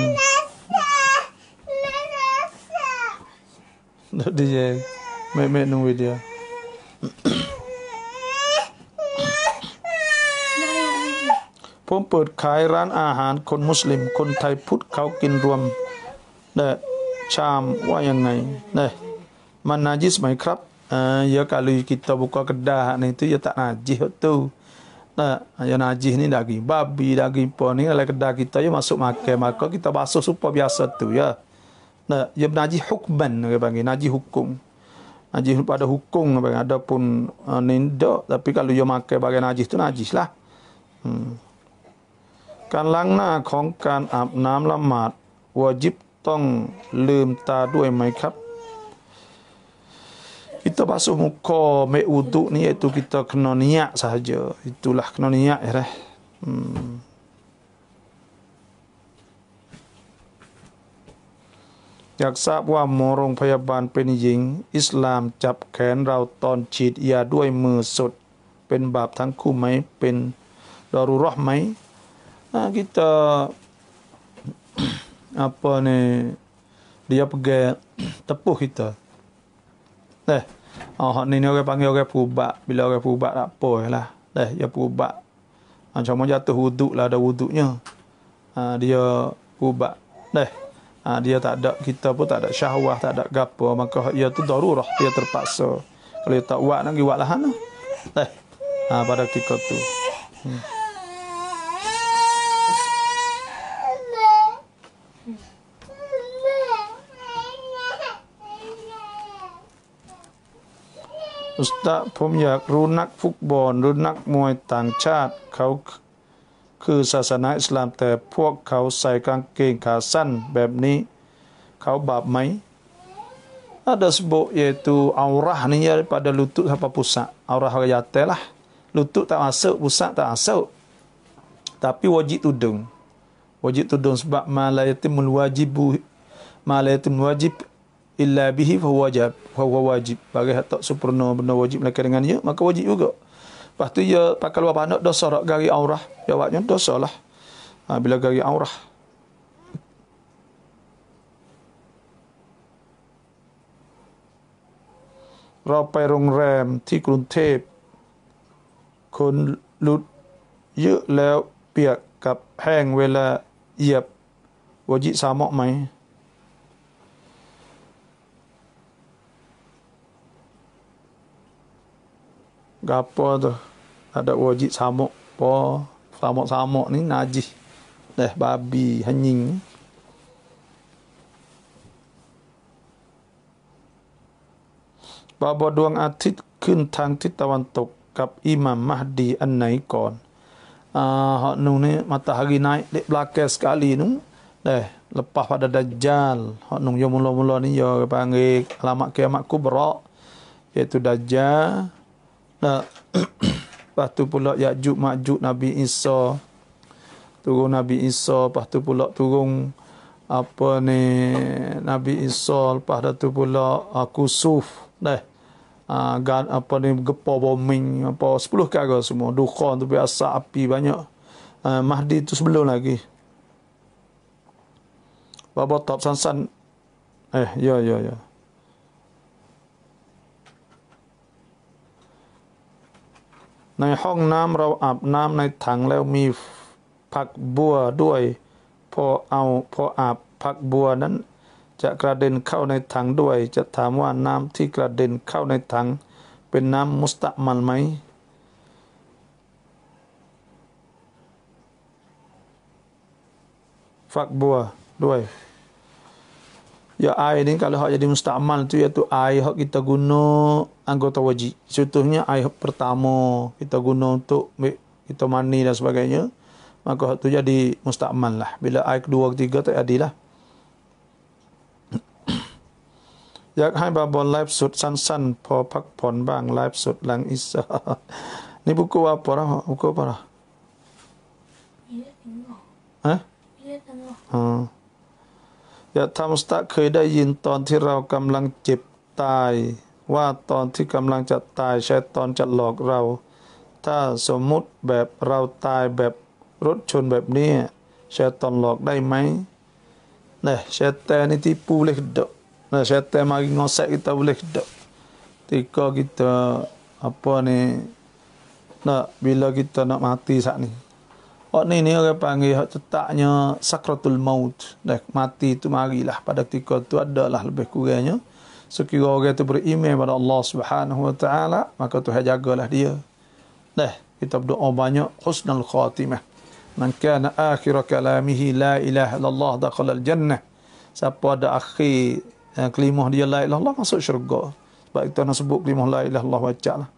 ดีเจไม่ไม่นุ่งวิดีโอผมเปิดขายร้านอาหารคนมุสลิมคนไทยพุทธเขากินรวมนะชามว่ายังไงนะมันนาจิสไหมครับเอ่อยากาลุยกิตบุกกระดาในตัวยตานาจิฮตูนะยานาจิฮนี่ดากิบาบีดากิปอนี่อะไรกระดากิตายมาสุมาเกมาก็กิตบาสุสุปบิอาสัตุยะนะยับนาจิฮุกบันก็บางีนาจิฮุกกุมนาจิฮุพอหุกกุมบางีอะไรพูนนินโดแต่พี่กาลุยมาเกบางีนาจิฮตุนาจิสละอืมการล้างหน้าของการอาบน้ำละหมาดวายิบต้องลืมตาด้วยไหมครับอิตบาสุมุโคเมอุดุนี่ตุกิตคโนนิยะซะเจอิตุลักโนนิยะเหรออยากทราบว่าหมอโรงพยาบาลเป็นหญิง อิสลามจับแขนเราตอนฉีดยาด้วยมือสดเป็นบาปทั้งคู่ไหม เป็นดารุรห์ไหม ha, kita apa ni dia pegang tepuh kita leh oh ni ni orang panggil orang perubat bila orang perubat tak apa lah leh dia perubat ah, macam mana jatuh wuduk lah ada wuduknya ha, dia perubat leh ha, dia tak ada kita pun tak ada syahwah tak ada gapo maka dia tu darurah dia terpaksa kalau dia tak buat nak buat lah leh ha, pada ketika tu hmm. อุสตะผมอยากรู้นักฟุตบอลหรือนักมวยต่างชาติเขาคือศาสนาอิสลามแต่พวกเขาใส่กางเกงขาสั้นแบบนี้เขาบาปไหม ya, ada sebut iaitu aurah ni ya, daripada lutut siapa pusat aurah hayatel lah lutut tak masuk pusat tak masuk tapi wajib tudung wajib tudung sebab malayatim wajib malayatim wajib illa bihi fa wajib fa huwa wajib bagi hak tak sempurna benda wajib melainkan dengannya maka wajib juga lepas tu ia pakai luar panak dosa rak gari aurah jawabnya dosa lah ha, bila gari aurah rapai rong rem ti kun tep kun lut ye lew piak kap hang wela yep wajib samok mai gapo tu ada wajib samok po samok samok ni najis deh babi hening. Bapa duang atit kun tang tit tawan tok kap imam mahdi an nai kon ah uh, nu ni matahari naik dek belakang sekali nung, deh lepas pada dajjal hok nung yo mulo-mulo ni yo panggil alamat kiamat kubra iaitu dajjal Nah, lepas tu pula Yakjub Makjub Nabi Isa. Turun Nabi Isa, lepas tu pula turun apa ni Nabi Isa, lepas tu pula uh, Kusuf. Dah. Uh, gan, apa ni gepo bombing apa 10 kali semua dukhon tu biasa api banyak uh, mahdi tu sebelum lagi Bapak top sansan eh ya ya ya ในห้องน้ำเราอาบน้ำในถังแล้วมีผักบัวด้วย พอเอาพออาบผักบัวนั้นจะกระเด็นเข้าในถังด้วย จะถามว่าน้ำที่กระเด็นเข้าในถังเป็นน้ำมุสตะมันไหมฝักบัวด้วย Ya air ni kalau hak jadi mustakmal tu iaitu air hak kita guna anggota wajib. Contohnya air pertama kita guna untuk kita mani dan sebagainya. Maka hak tu jadi mustakmal lah. Bila air kedua ketiga tak adilah. ya hai babo live sud san san po pak pon bang live sud lang isa. Ni buku apa lah? Buku apa lah? Bila tengok. Hah? Bila tengok. Hmm. อย่าทำสตะเคยได้ยินตอนที่เรากำลังเจ็บตายว่าตอนที่กำลังจะตายใช้ตอนจะหลอกเราถ้าสมมุติแบบเราตายแบบรถชนแบบนี้ใช้ตอนหลอกได้ไหมนะใช้แต่นี่ที่ปูเล็กดอกนะใช้แต่มากินงอแสกิตาเล็กดอกที่ก็กิตาไรน ni นะ k b ล l a kita น a k มาตีสักนี่ Oh ni ni orang panggil hak cetaknya sakratul maut. Dah mati tu marilah pada ketika tu adalah lebih kurangnya. Sekiranya so, orang tu beriman pada Allah Subhanahu wa taala, maka tu jagalah dia. Dah kita berdoa banyak husnul khatimah. Man kana akhir kalamihi la ilaha illallah dakhala al-jannah. Siapa ada akhir eh, kelimah dia la ilaha illallah masuk syurga. Sebab kita nak sebut kelimah la ilaha illallah wajahlah.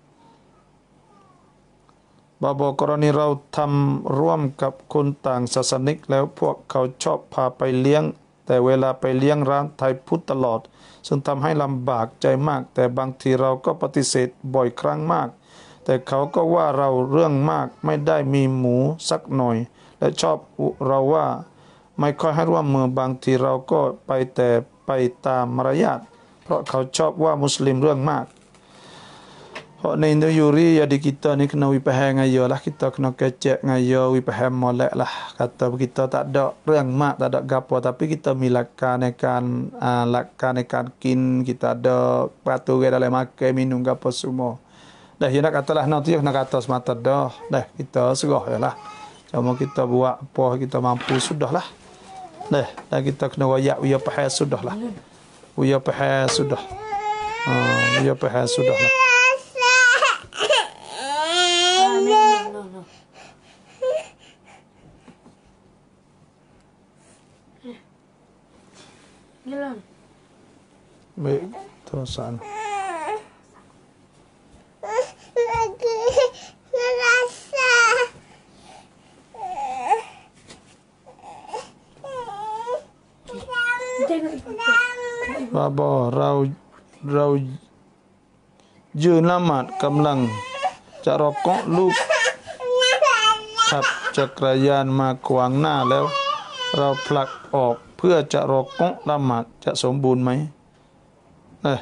บาบอกกรณีเราทำร่วมกับคนต่างศาสนิก แล้วพวกเขาชอบพาไปเลี้ยง แต่เวลาไปเลี้ยงร้านไทยพุทธตลอด ซึ่งทำให้ลำบากใจมาก แต่บางทีเราก็ปฏิเสธบ่อยครั้งมาก แต่เขาก็ว่าเราเรื่องมากไม่ได้มีหมูสักหน่อย และชอบเราว่า ไม่ค่อยให้ร่วมมือบางทีเราก็ไปแต่ไปตามมารยาทเพราะเขาชอบว่ามุสลิมเรื่องมาก Hak ni indah yuri ya di kita ni kena wipahai dengan ya lah. Kita kena kecek dengan ya wipahai molek lah. Kata kita tak ada yang mak, tak ada gapo. Tapi kita milakan ikan, uh, lakan kin. Kita ada peraturan dalam makan, minum gapo semua. Dah, yang nak katalah nanti, yang nak kata semata dah. Dah, kita serah lah. Cuma kita buat apa kita mampu, sudah lah. Dah, dah kita kena wayak, wiyah pahai, sudah lah. Hmm. Wiyah pahai, sudah. Uh, wiyah pahai, sudah lah. ม่ ا مي توسعنا บ ا ب อ راو راو ยืนละหมาดกำลัง จะรอกาะลูกขับจักรยานมากวางหน้าแล้ว เราผลักออกพื่อจะรอกงละหมาดจะสมบูรณ์ไหมเนี่ย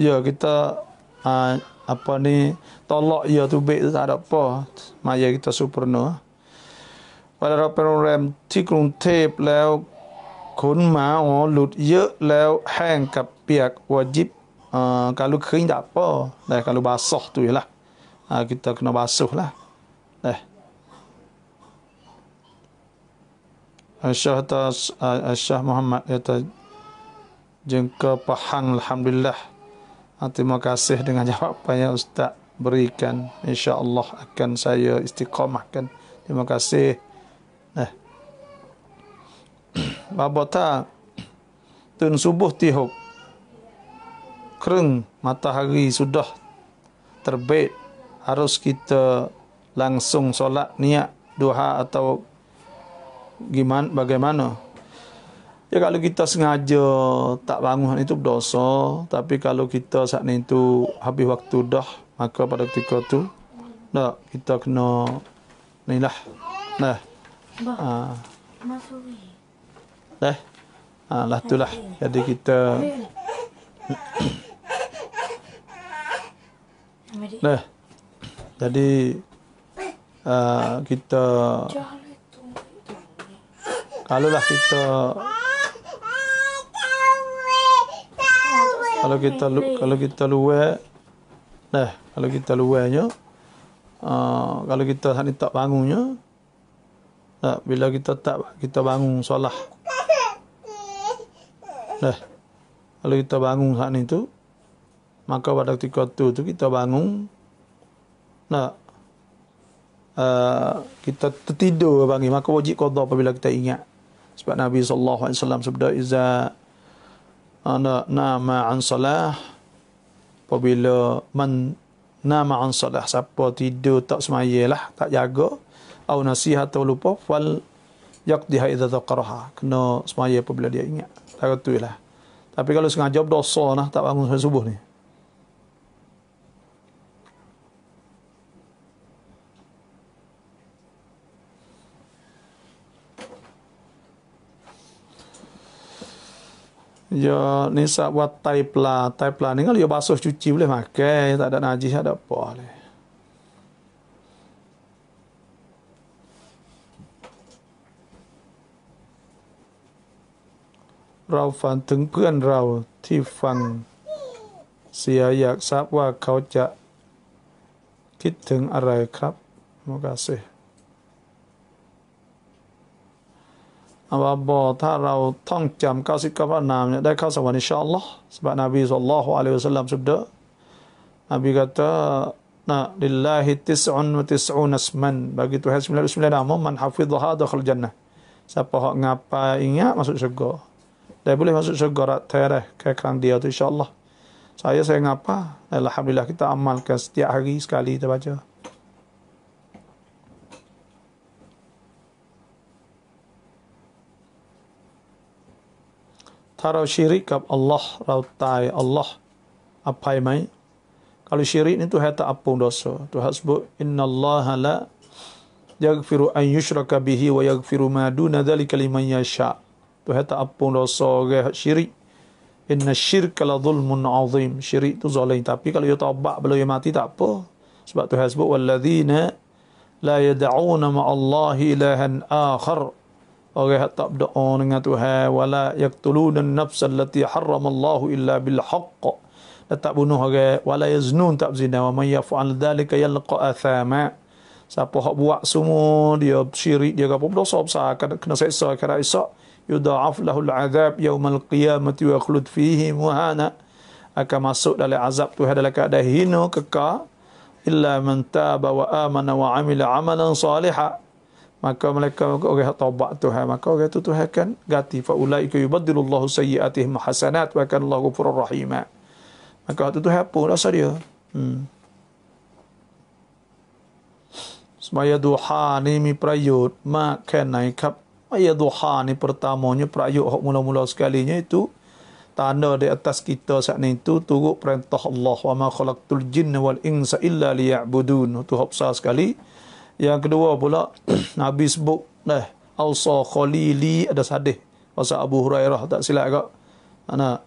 เยอ kita อ่อ apa ni tolak ya tu be tak ada apa maya kita superno pada rap program di Gunung Tep แล้วขนหมาอ๋อหลุดเยอะแล้วแห้งกับเปียกวจิบอ่อการลุกขึ้นดับป้อได้การลุบาสอตุยละ kita kena basuh lah. Syah atas eh, Syah Muhammad kata jengka pahang alhamdulillah. Ah, terima kasih dengan jawapan yang ustaz berikan. Insya-Allah akan saya istiqamahkan. Terima kasih. Nah. Eh. Babata tun subuh tihuk. Kereng matahari sudah terbit. Harus kita langsung solat niat duha atau gimana bagaimana ya kalau kita sengaja tak bangun itu berdosa tapi kalau kita saat tu habis waktu dah maka pada ketika tu dah kita kena ni lah nah dah ah. Eh? ah lah tu lah jadi kita dah jadi uh, kita Kalaulah kita kalau kita lu, kalau kita luar dah kalau kita luarnya uh, kalau kita hari tak bangunnya dah bila kita tak kita bangun solah dah kalau kita bangun hari itu maka pada ketika itu, itu kita bangun Nah, uh, kita tertidur bagi maka wajib qada apabila kita ingat sebab Nabi sallallahu alaihi wasallam sabda iza ana nama an salah apabila man nama an salah siapa tidur tak semayalah tak jaga atau nasihat atau lupa fal yaqdi haiza zakaraha kena semaya apabila dia ingat tak tu lah tapi kalau sengaja berdosa nah tak bangun subuh ni Ya ni sak buat taipla, taipla ni kalau ya basuh cuci boleh makan, tak ada najis ada apa ni. Rau fan teng pun rau ti fan sia yak sap wa kau ja kit teng arai krap. Terima kasih. อบบอถ้าเราท่องจำเก้าสิบกพระนามเนี่ยได้เข้าสวรรค์อินชาอัลลอฮ์สบายนบีสุลลัลฮุอะลัยฮิสซาลลัมสุดเดอนบีก็ตนะลิลลาฮิทิสอุนมุทิสอุนัสมันบางทีตัวฮะสิบเลือดสิบเลือดอามุมันฮะฟิดฮะดะขลจันนะสับพอกงับปะอิงยะมาสุดสุดก็ได้บุลีมาสุดสุดก็รัตเทระแค่ครั้งเดียวที่อินชาอัลลอฮ์ใช่ใช่งับปะอัลฮัมดุลิลลาฮ์ที่ตั้งมั่นกันสติอาฮีสกาลีตัวเจ้าถ้าเราชีริกกับอัลลอฮ์เราตายอัลลอฮ์อภัยไหม kalau syirik ni Tuhan tak apung dosa. Tuhan sebut inna Allah la yaghfiru an yushraka bihi wa yaghfiru ma duna dhalika liman yasha. Tuhan tak apung dosa ke syirik. Inna syirk la zulmun azim. Syirik tu zalim tapi kalau dia taubat belum mati tak apa. Sebab Tuhan sebut walladzina la yad'una ma Allah ilahan akhar orang yang tak berdoa dengan Tuhan wala yaqtuluna an-nafs allati harrama Allah illa bil haqq dan tak bunuh orang wala yaznun tak berzina wa may yaf'al dhalika yalqa athama siapa hak buat semua dia syirik dia apa dosa besar kena, kena seksa kena isa yudha'af lahu al-'adzab yawm al-qiyamati wa khulud fihi muhana akan masuk dalam azab Tuhan dalam keadaan hina kekal illa man taba wa amana wa amila amalan salihah maka mereka orang yang taubat Tuhan maka orang itu Tuhan akan ganti fa ulai ka yubaddilullahu sayiatihim hasanat wa kana Allahu ghafurur rahim maka itu Tuhan apa lah rasa dia hmm semaya duha ni mi prayut ma kenai kap maya duha ni pertamanya prayut hok mula-mula sekalinya itu tanda di atas kita saat ni itu turut perintah Allah wa ma khalaqtul jinna wal insa illa liya'budun tu hapsa sekali yang kedua pula Nabi sebut eh Ausa Khalili ada sadih pasal Abu Hurairah tak silap kak. Ana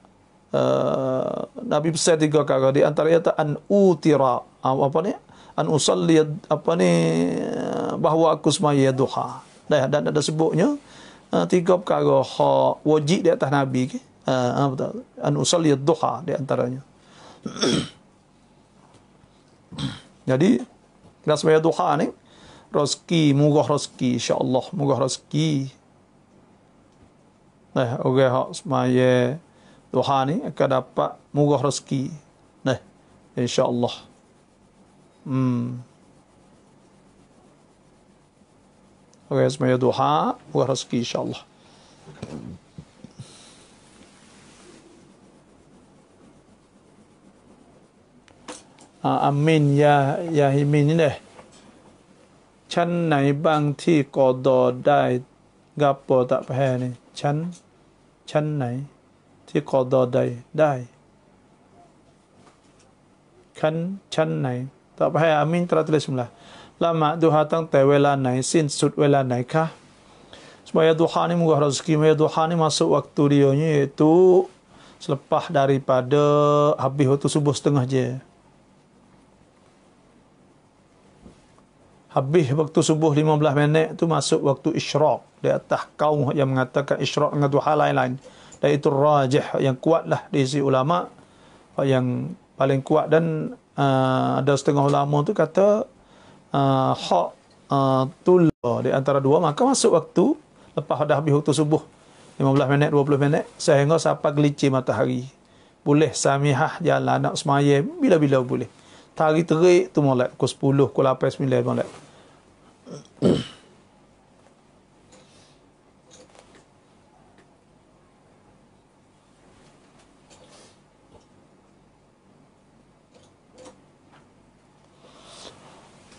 uh, eh, Nabi pesan tiga kata di antara ia an utira apa ni? An usalli apa ni bahawa aku semaya duha. Dah dan ada sebutnya uh, tiga perkara ha wajib di atas Nabi ke? Uh, apa tak? An usalli duha di antaranya. Jadi kelas semaya duha ni rezeki, murah rezeki insya-Allah, murah rezeki. Nah, orang hak semaya duha ni akan dapat murah rezeki. Nah, insya-Allah. Hmm. Orang okay, semaya duha, murah rezeki insya-Allah. Ah, amin ya ya himin ni deh. ชั้นไหนบ้างที่กอดอได้กับปตะแพนี่ชั้นชั้นไหนที่กอดอได้ได้ชั้นชั้นไหนตะแพอามินตรัตเลสมละละมาดูฮาตั้งแต่เวลาไหนสิ้นสุดเวลาไหนคะสมัยดูฮานิมุกฮารุสกิมัยดูฮานิมาสุวัคตุริโยนี่ itu selepas daripada habis waktu subuh setengah je. habis waktu subuh 15 minit tu masuk waktu isyrak di atas kaum yang mengatakan isyrak dengan dua hal lain-lain dan itu rajih yang kuatlah di sisi ulama yang paling kuat dan uh, ada setengah ulama tu kata uh, hak uh, di antara dua maka masuk waktu lepas dah habis waktu subuh 15 minit 20 minit sehingga siapa gelici matahari boleh samihah jalan nak semaya bila-bila boleh Tari terik tu molek. Kau sepuluh, kau lapis, milik molek.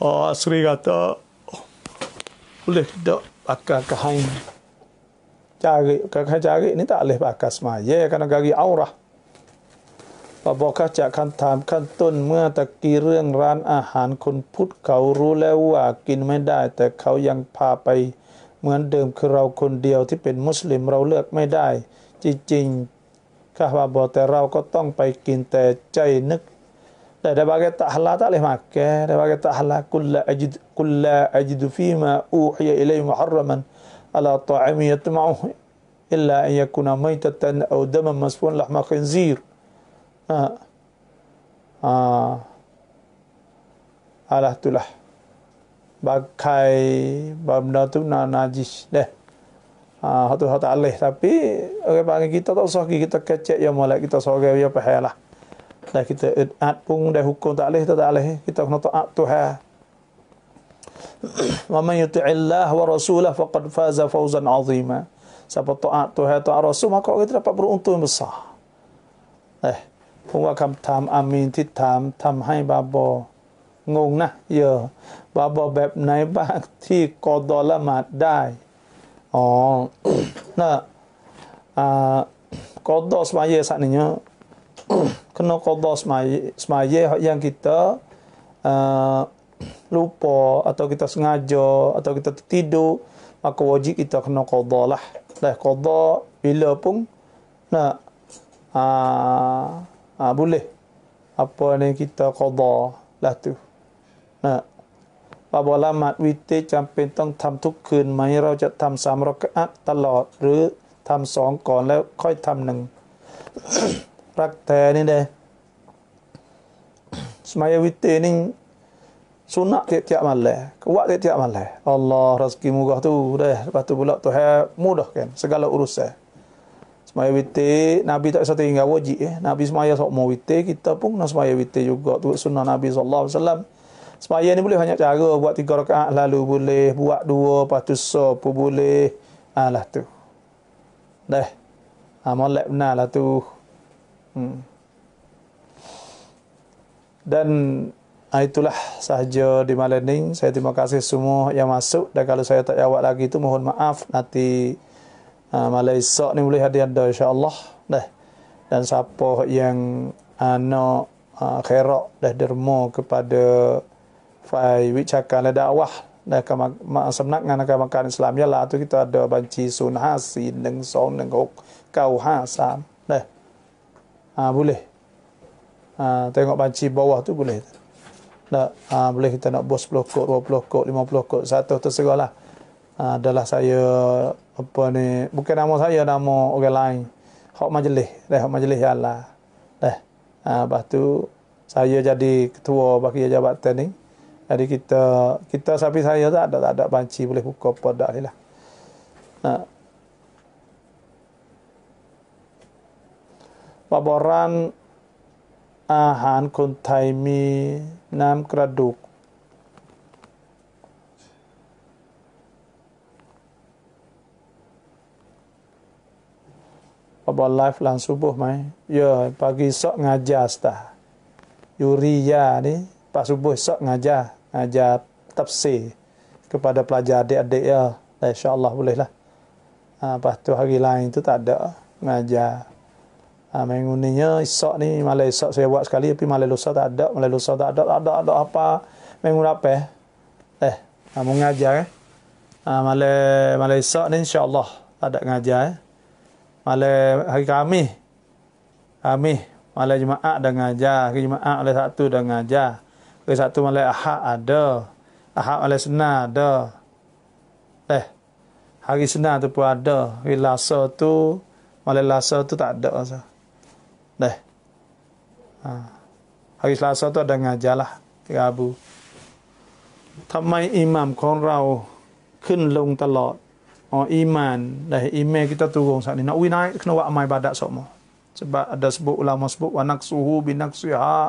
Oh, Sri kata, boleh tak pakai kahain. Cari, kahain cari ni tak boleh pakai semaya. Kerana gari aurah. ปอบอกข้าจะคคำถามขั้นต้น เมื่อตะกี้เรื่องร้านอาหารคนพุทธเขารู้แล้วว่ากินไม่ได้ แต่เขายังพาไป เหมือนเดิมคือเราคนเดียวที่เป็นมุสลิมเราเลือกไม่ได้ จริงๆข้าว่าบอกแต่เราก็ต้องไปกินแต่ใจนึกแต่ได้บากตะฮลาตะเลยมากแกได้บากตะฮลลากุลละอจิดกุลละอจิดฟีมาอูฮียอิเลมุฮัรมันอัลลอฮฺตะอามียะตมะอูอิลลาอัยกุนไมัยตะตันอูดมะมัสฟุนละมะคินซีร Ha. Ha. Alah itulah. Bakai benda tu nak najis deh. Ha, hatu hatu alih tapi orang panggil kita tak usah kita kecek ya malah kita sorang dia pahalah. Dah kita at pun dah hukum tak alih tak, tak alih kita kena taat Tuhan. Wa man yuti'i Allah wa rasulahu faqad faza fawzan 'azima. Siapa taat Tuhan taat rasul maka kita dapat beruntung besar. Eh. เพราะว่าคําถามอามีนที่ถามทําให้บาบองงนะเยอะบาบอแบบไหนบ้างที่กอดอละหมาดได้ อ๋อ น่ะกอดอสมาเยสันนี่เนาะขณะกอดอสมาสมาเยยังกิตเตอลูปอ atau kita sengaja atau kita tertidur maka wajib kita kena qada lah lah qada bila pun nak uh, ha, boleh apa ni kita qada lah tu ha ปาบละหมาดวิเตจำเป็นต้องทำทุกคืนไหมเราจะทำสามรกอัตตลอดหรือทำสองก่อนแล้วค่อยทำหนึ่งรักแท้นี่เด้สมัยวิเตนี่ sunnah tiap-tiap malam. Kuat tiap-tiap malam. Allah rezeki murah tu dah. Lepas tu pula tu mudah kan segala urusan. Semaya witir, Nabi tak kisah tinggal wajib eh. Nabi semaya sok mau witir, kita pun kena semaya witir juga. tu sunnah Nabi SAW. Semaya ni boleh banyak cara. Buat tiga rakaat lalu boleh. Buat dua, patut tu pun boleh. Alah tu. Dah. Ha, ah, malak benar lah tu. Hmm. Dan ah, itulah sahaja di malam ni. Saya terima kasih semua yang masuk. Dan kalau saya tak jawab lagi tu, mohon maaf. Nanti... Ha, malam esok ni boleh hadir anda insyaAllah. Dah. Dan siapa yang anak ah, uh, ah, kherak dah derma kepada fai wicakan dan dakwah dah ke semnak ngan ke makan Islam ya lah tu kita ada banci sun hasin deng song deng hok kau hasam dah ha, boleh ha, tengok banci bawah tu boleh dah ha, boleh kita nak bos 10 kok 20 kok 50 kok satu tersegalah ha, adalah saya apa ni bukan nama saya nama orang lain hak majlis dah hak majlis Allah dah ha, lepas tu saya jadi ketua bagi jabatan ni jadi kita kita sapi saya tak ada tak ada banci boleh buka apa dak lah nah ha. paboran ahan kun thai mi nam kraduk apa live lang subuh mai. Ya, pagi sok ngajar stah. Yuria ni pas subuh sok ngajar, ngajar tafsir kepada pelajar adik-adik ya. Eh, InsyaAllah boleh lah. Ha, lepas tu hari lain tu tak ada ngajar. Ha, menguninya esok ni, malam esok saya buat sekali tapi malam lusa tak ada, malam lusa tak ada, tak ada, tak ada apa. Mengun apa eh? Eh, mau ngajar eh? Ha, malam, malam esok ni insyaAllah tak ada ngajar eh? malam hari kami kami malam jumaat dah ngajar hari jumaat oleh satu dah ngajar hari satu malam ahad ada ahad oleh senin ada eh hari senin tu pun ada hari lasa tu malam lasa tu tak ada rasa deh ha. hari selasa tu ada ngajar lah imam rabu ทำไมอิหมัมของเราขึ้นลงตลอด oh, iman dah iman kita turun saat ni nak we naik kena buat amal ibadat semua sebab ada sebut ulama sebut wa naqsuhu bi naqsiha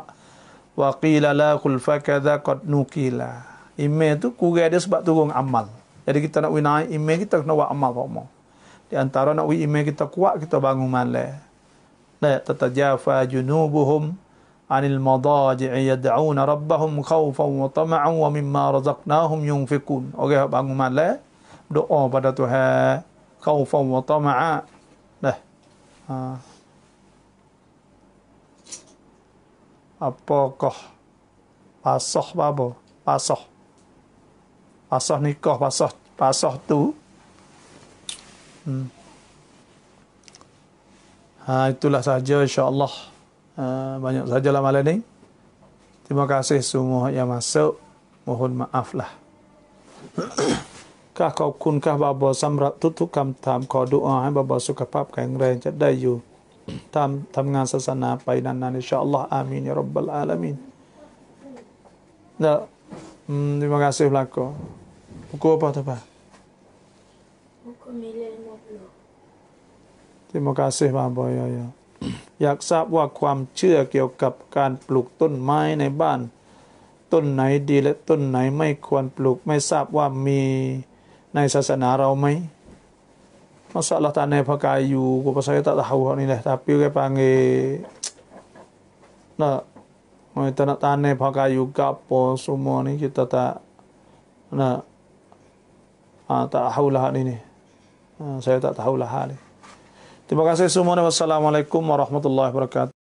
wa qila la kul fa kadza qad nukila iman tu kurang dia sebab turun amal jadi kita nak we naik iman kita kena buat amal semua di antara nak we iman kita kuat kita bangun malam Nah, tatajafa junubuhum anil madaji'i yad'una rabbahum khawfan wa tama'an wa mimma razaqnahum yunfikun. Orang bangun malam doa pada Tuhan khaufan wa tama'a dah ha. kah pasah babo pasah pasah nikah pasah pasah tu hmm. ha, itulah saja insyaAllah ha, banyak sajalah malam ni terima kasih semua yang masuk mohon maaf lah ก็ขอบคุณข้าบาบอสำหรับทุกๆคำถามขอดูอาให้บาบอสุขภาพแข็งแรงจะได้อยู่ทำทำงานศาสนาไปนานๆในชาอัลลอฮ์อามีนรับบลอาลามินนะ้วม e r i m a k ัก i h belako. ก u k u ะท a tu pak? Buku Milil Moblo. t e บบอยากทราบว่าความเชื่อเกี่ยวกับการปลูกต้นไม้ในบ้าน ต้นไหนดีและต้นไหนไม่ควรปลูก ไม่ทราบว่ามีในศาสนาเราไหมมาสละตาในพระกายอยู่กูภาษาไทยตัดหูเขานี่แหละตาปิ้วแกปังเอน่ะมันตระตานในพระกายอยู่กับปอสมอนี่คิดตาตาน่ะอาตาหูละนี่นี่ใช่ตาหูละฮะเลย Terima kasih semuanya. Wassalamualaikum warahmatullahi wabarakatuh.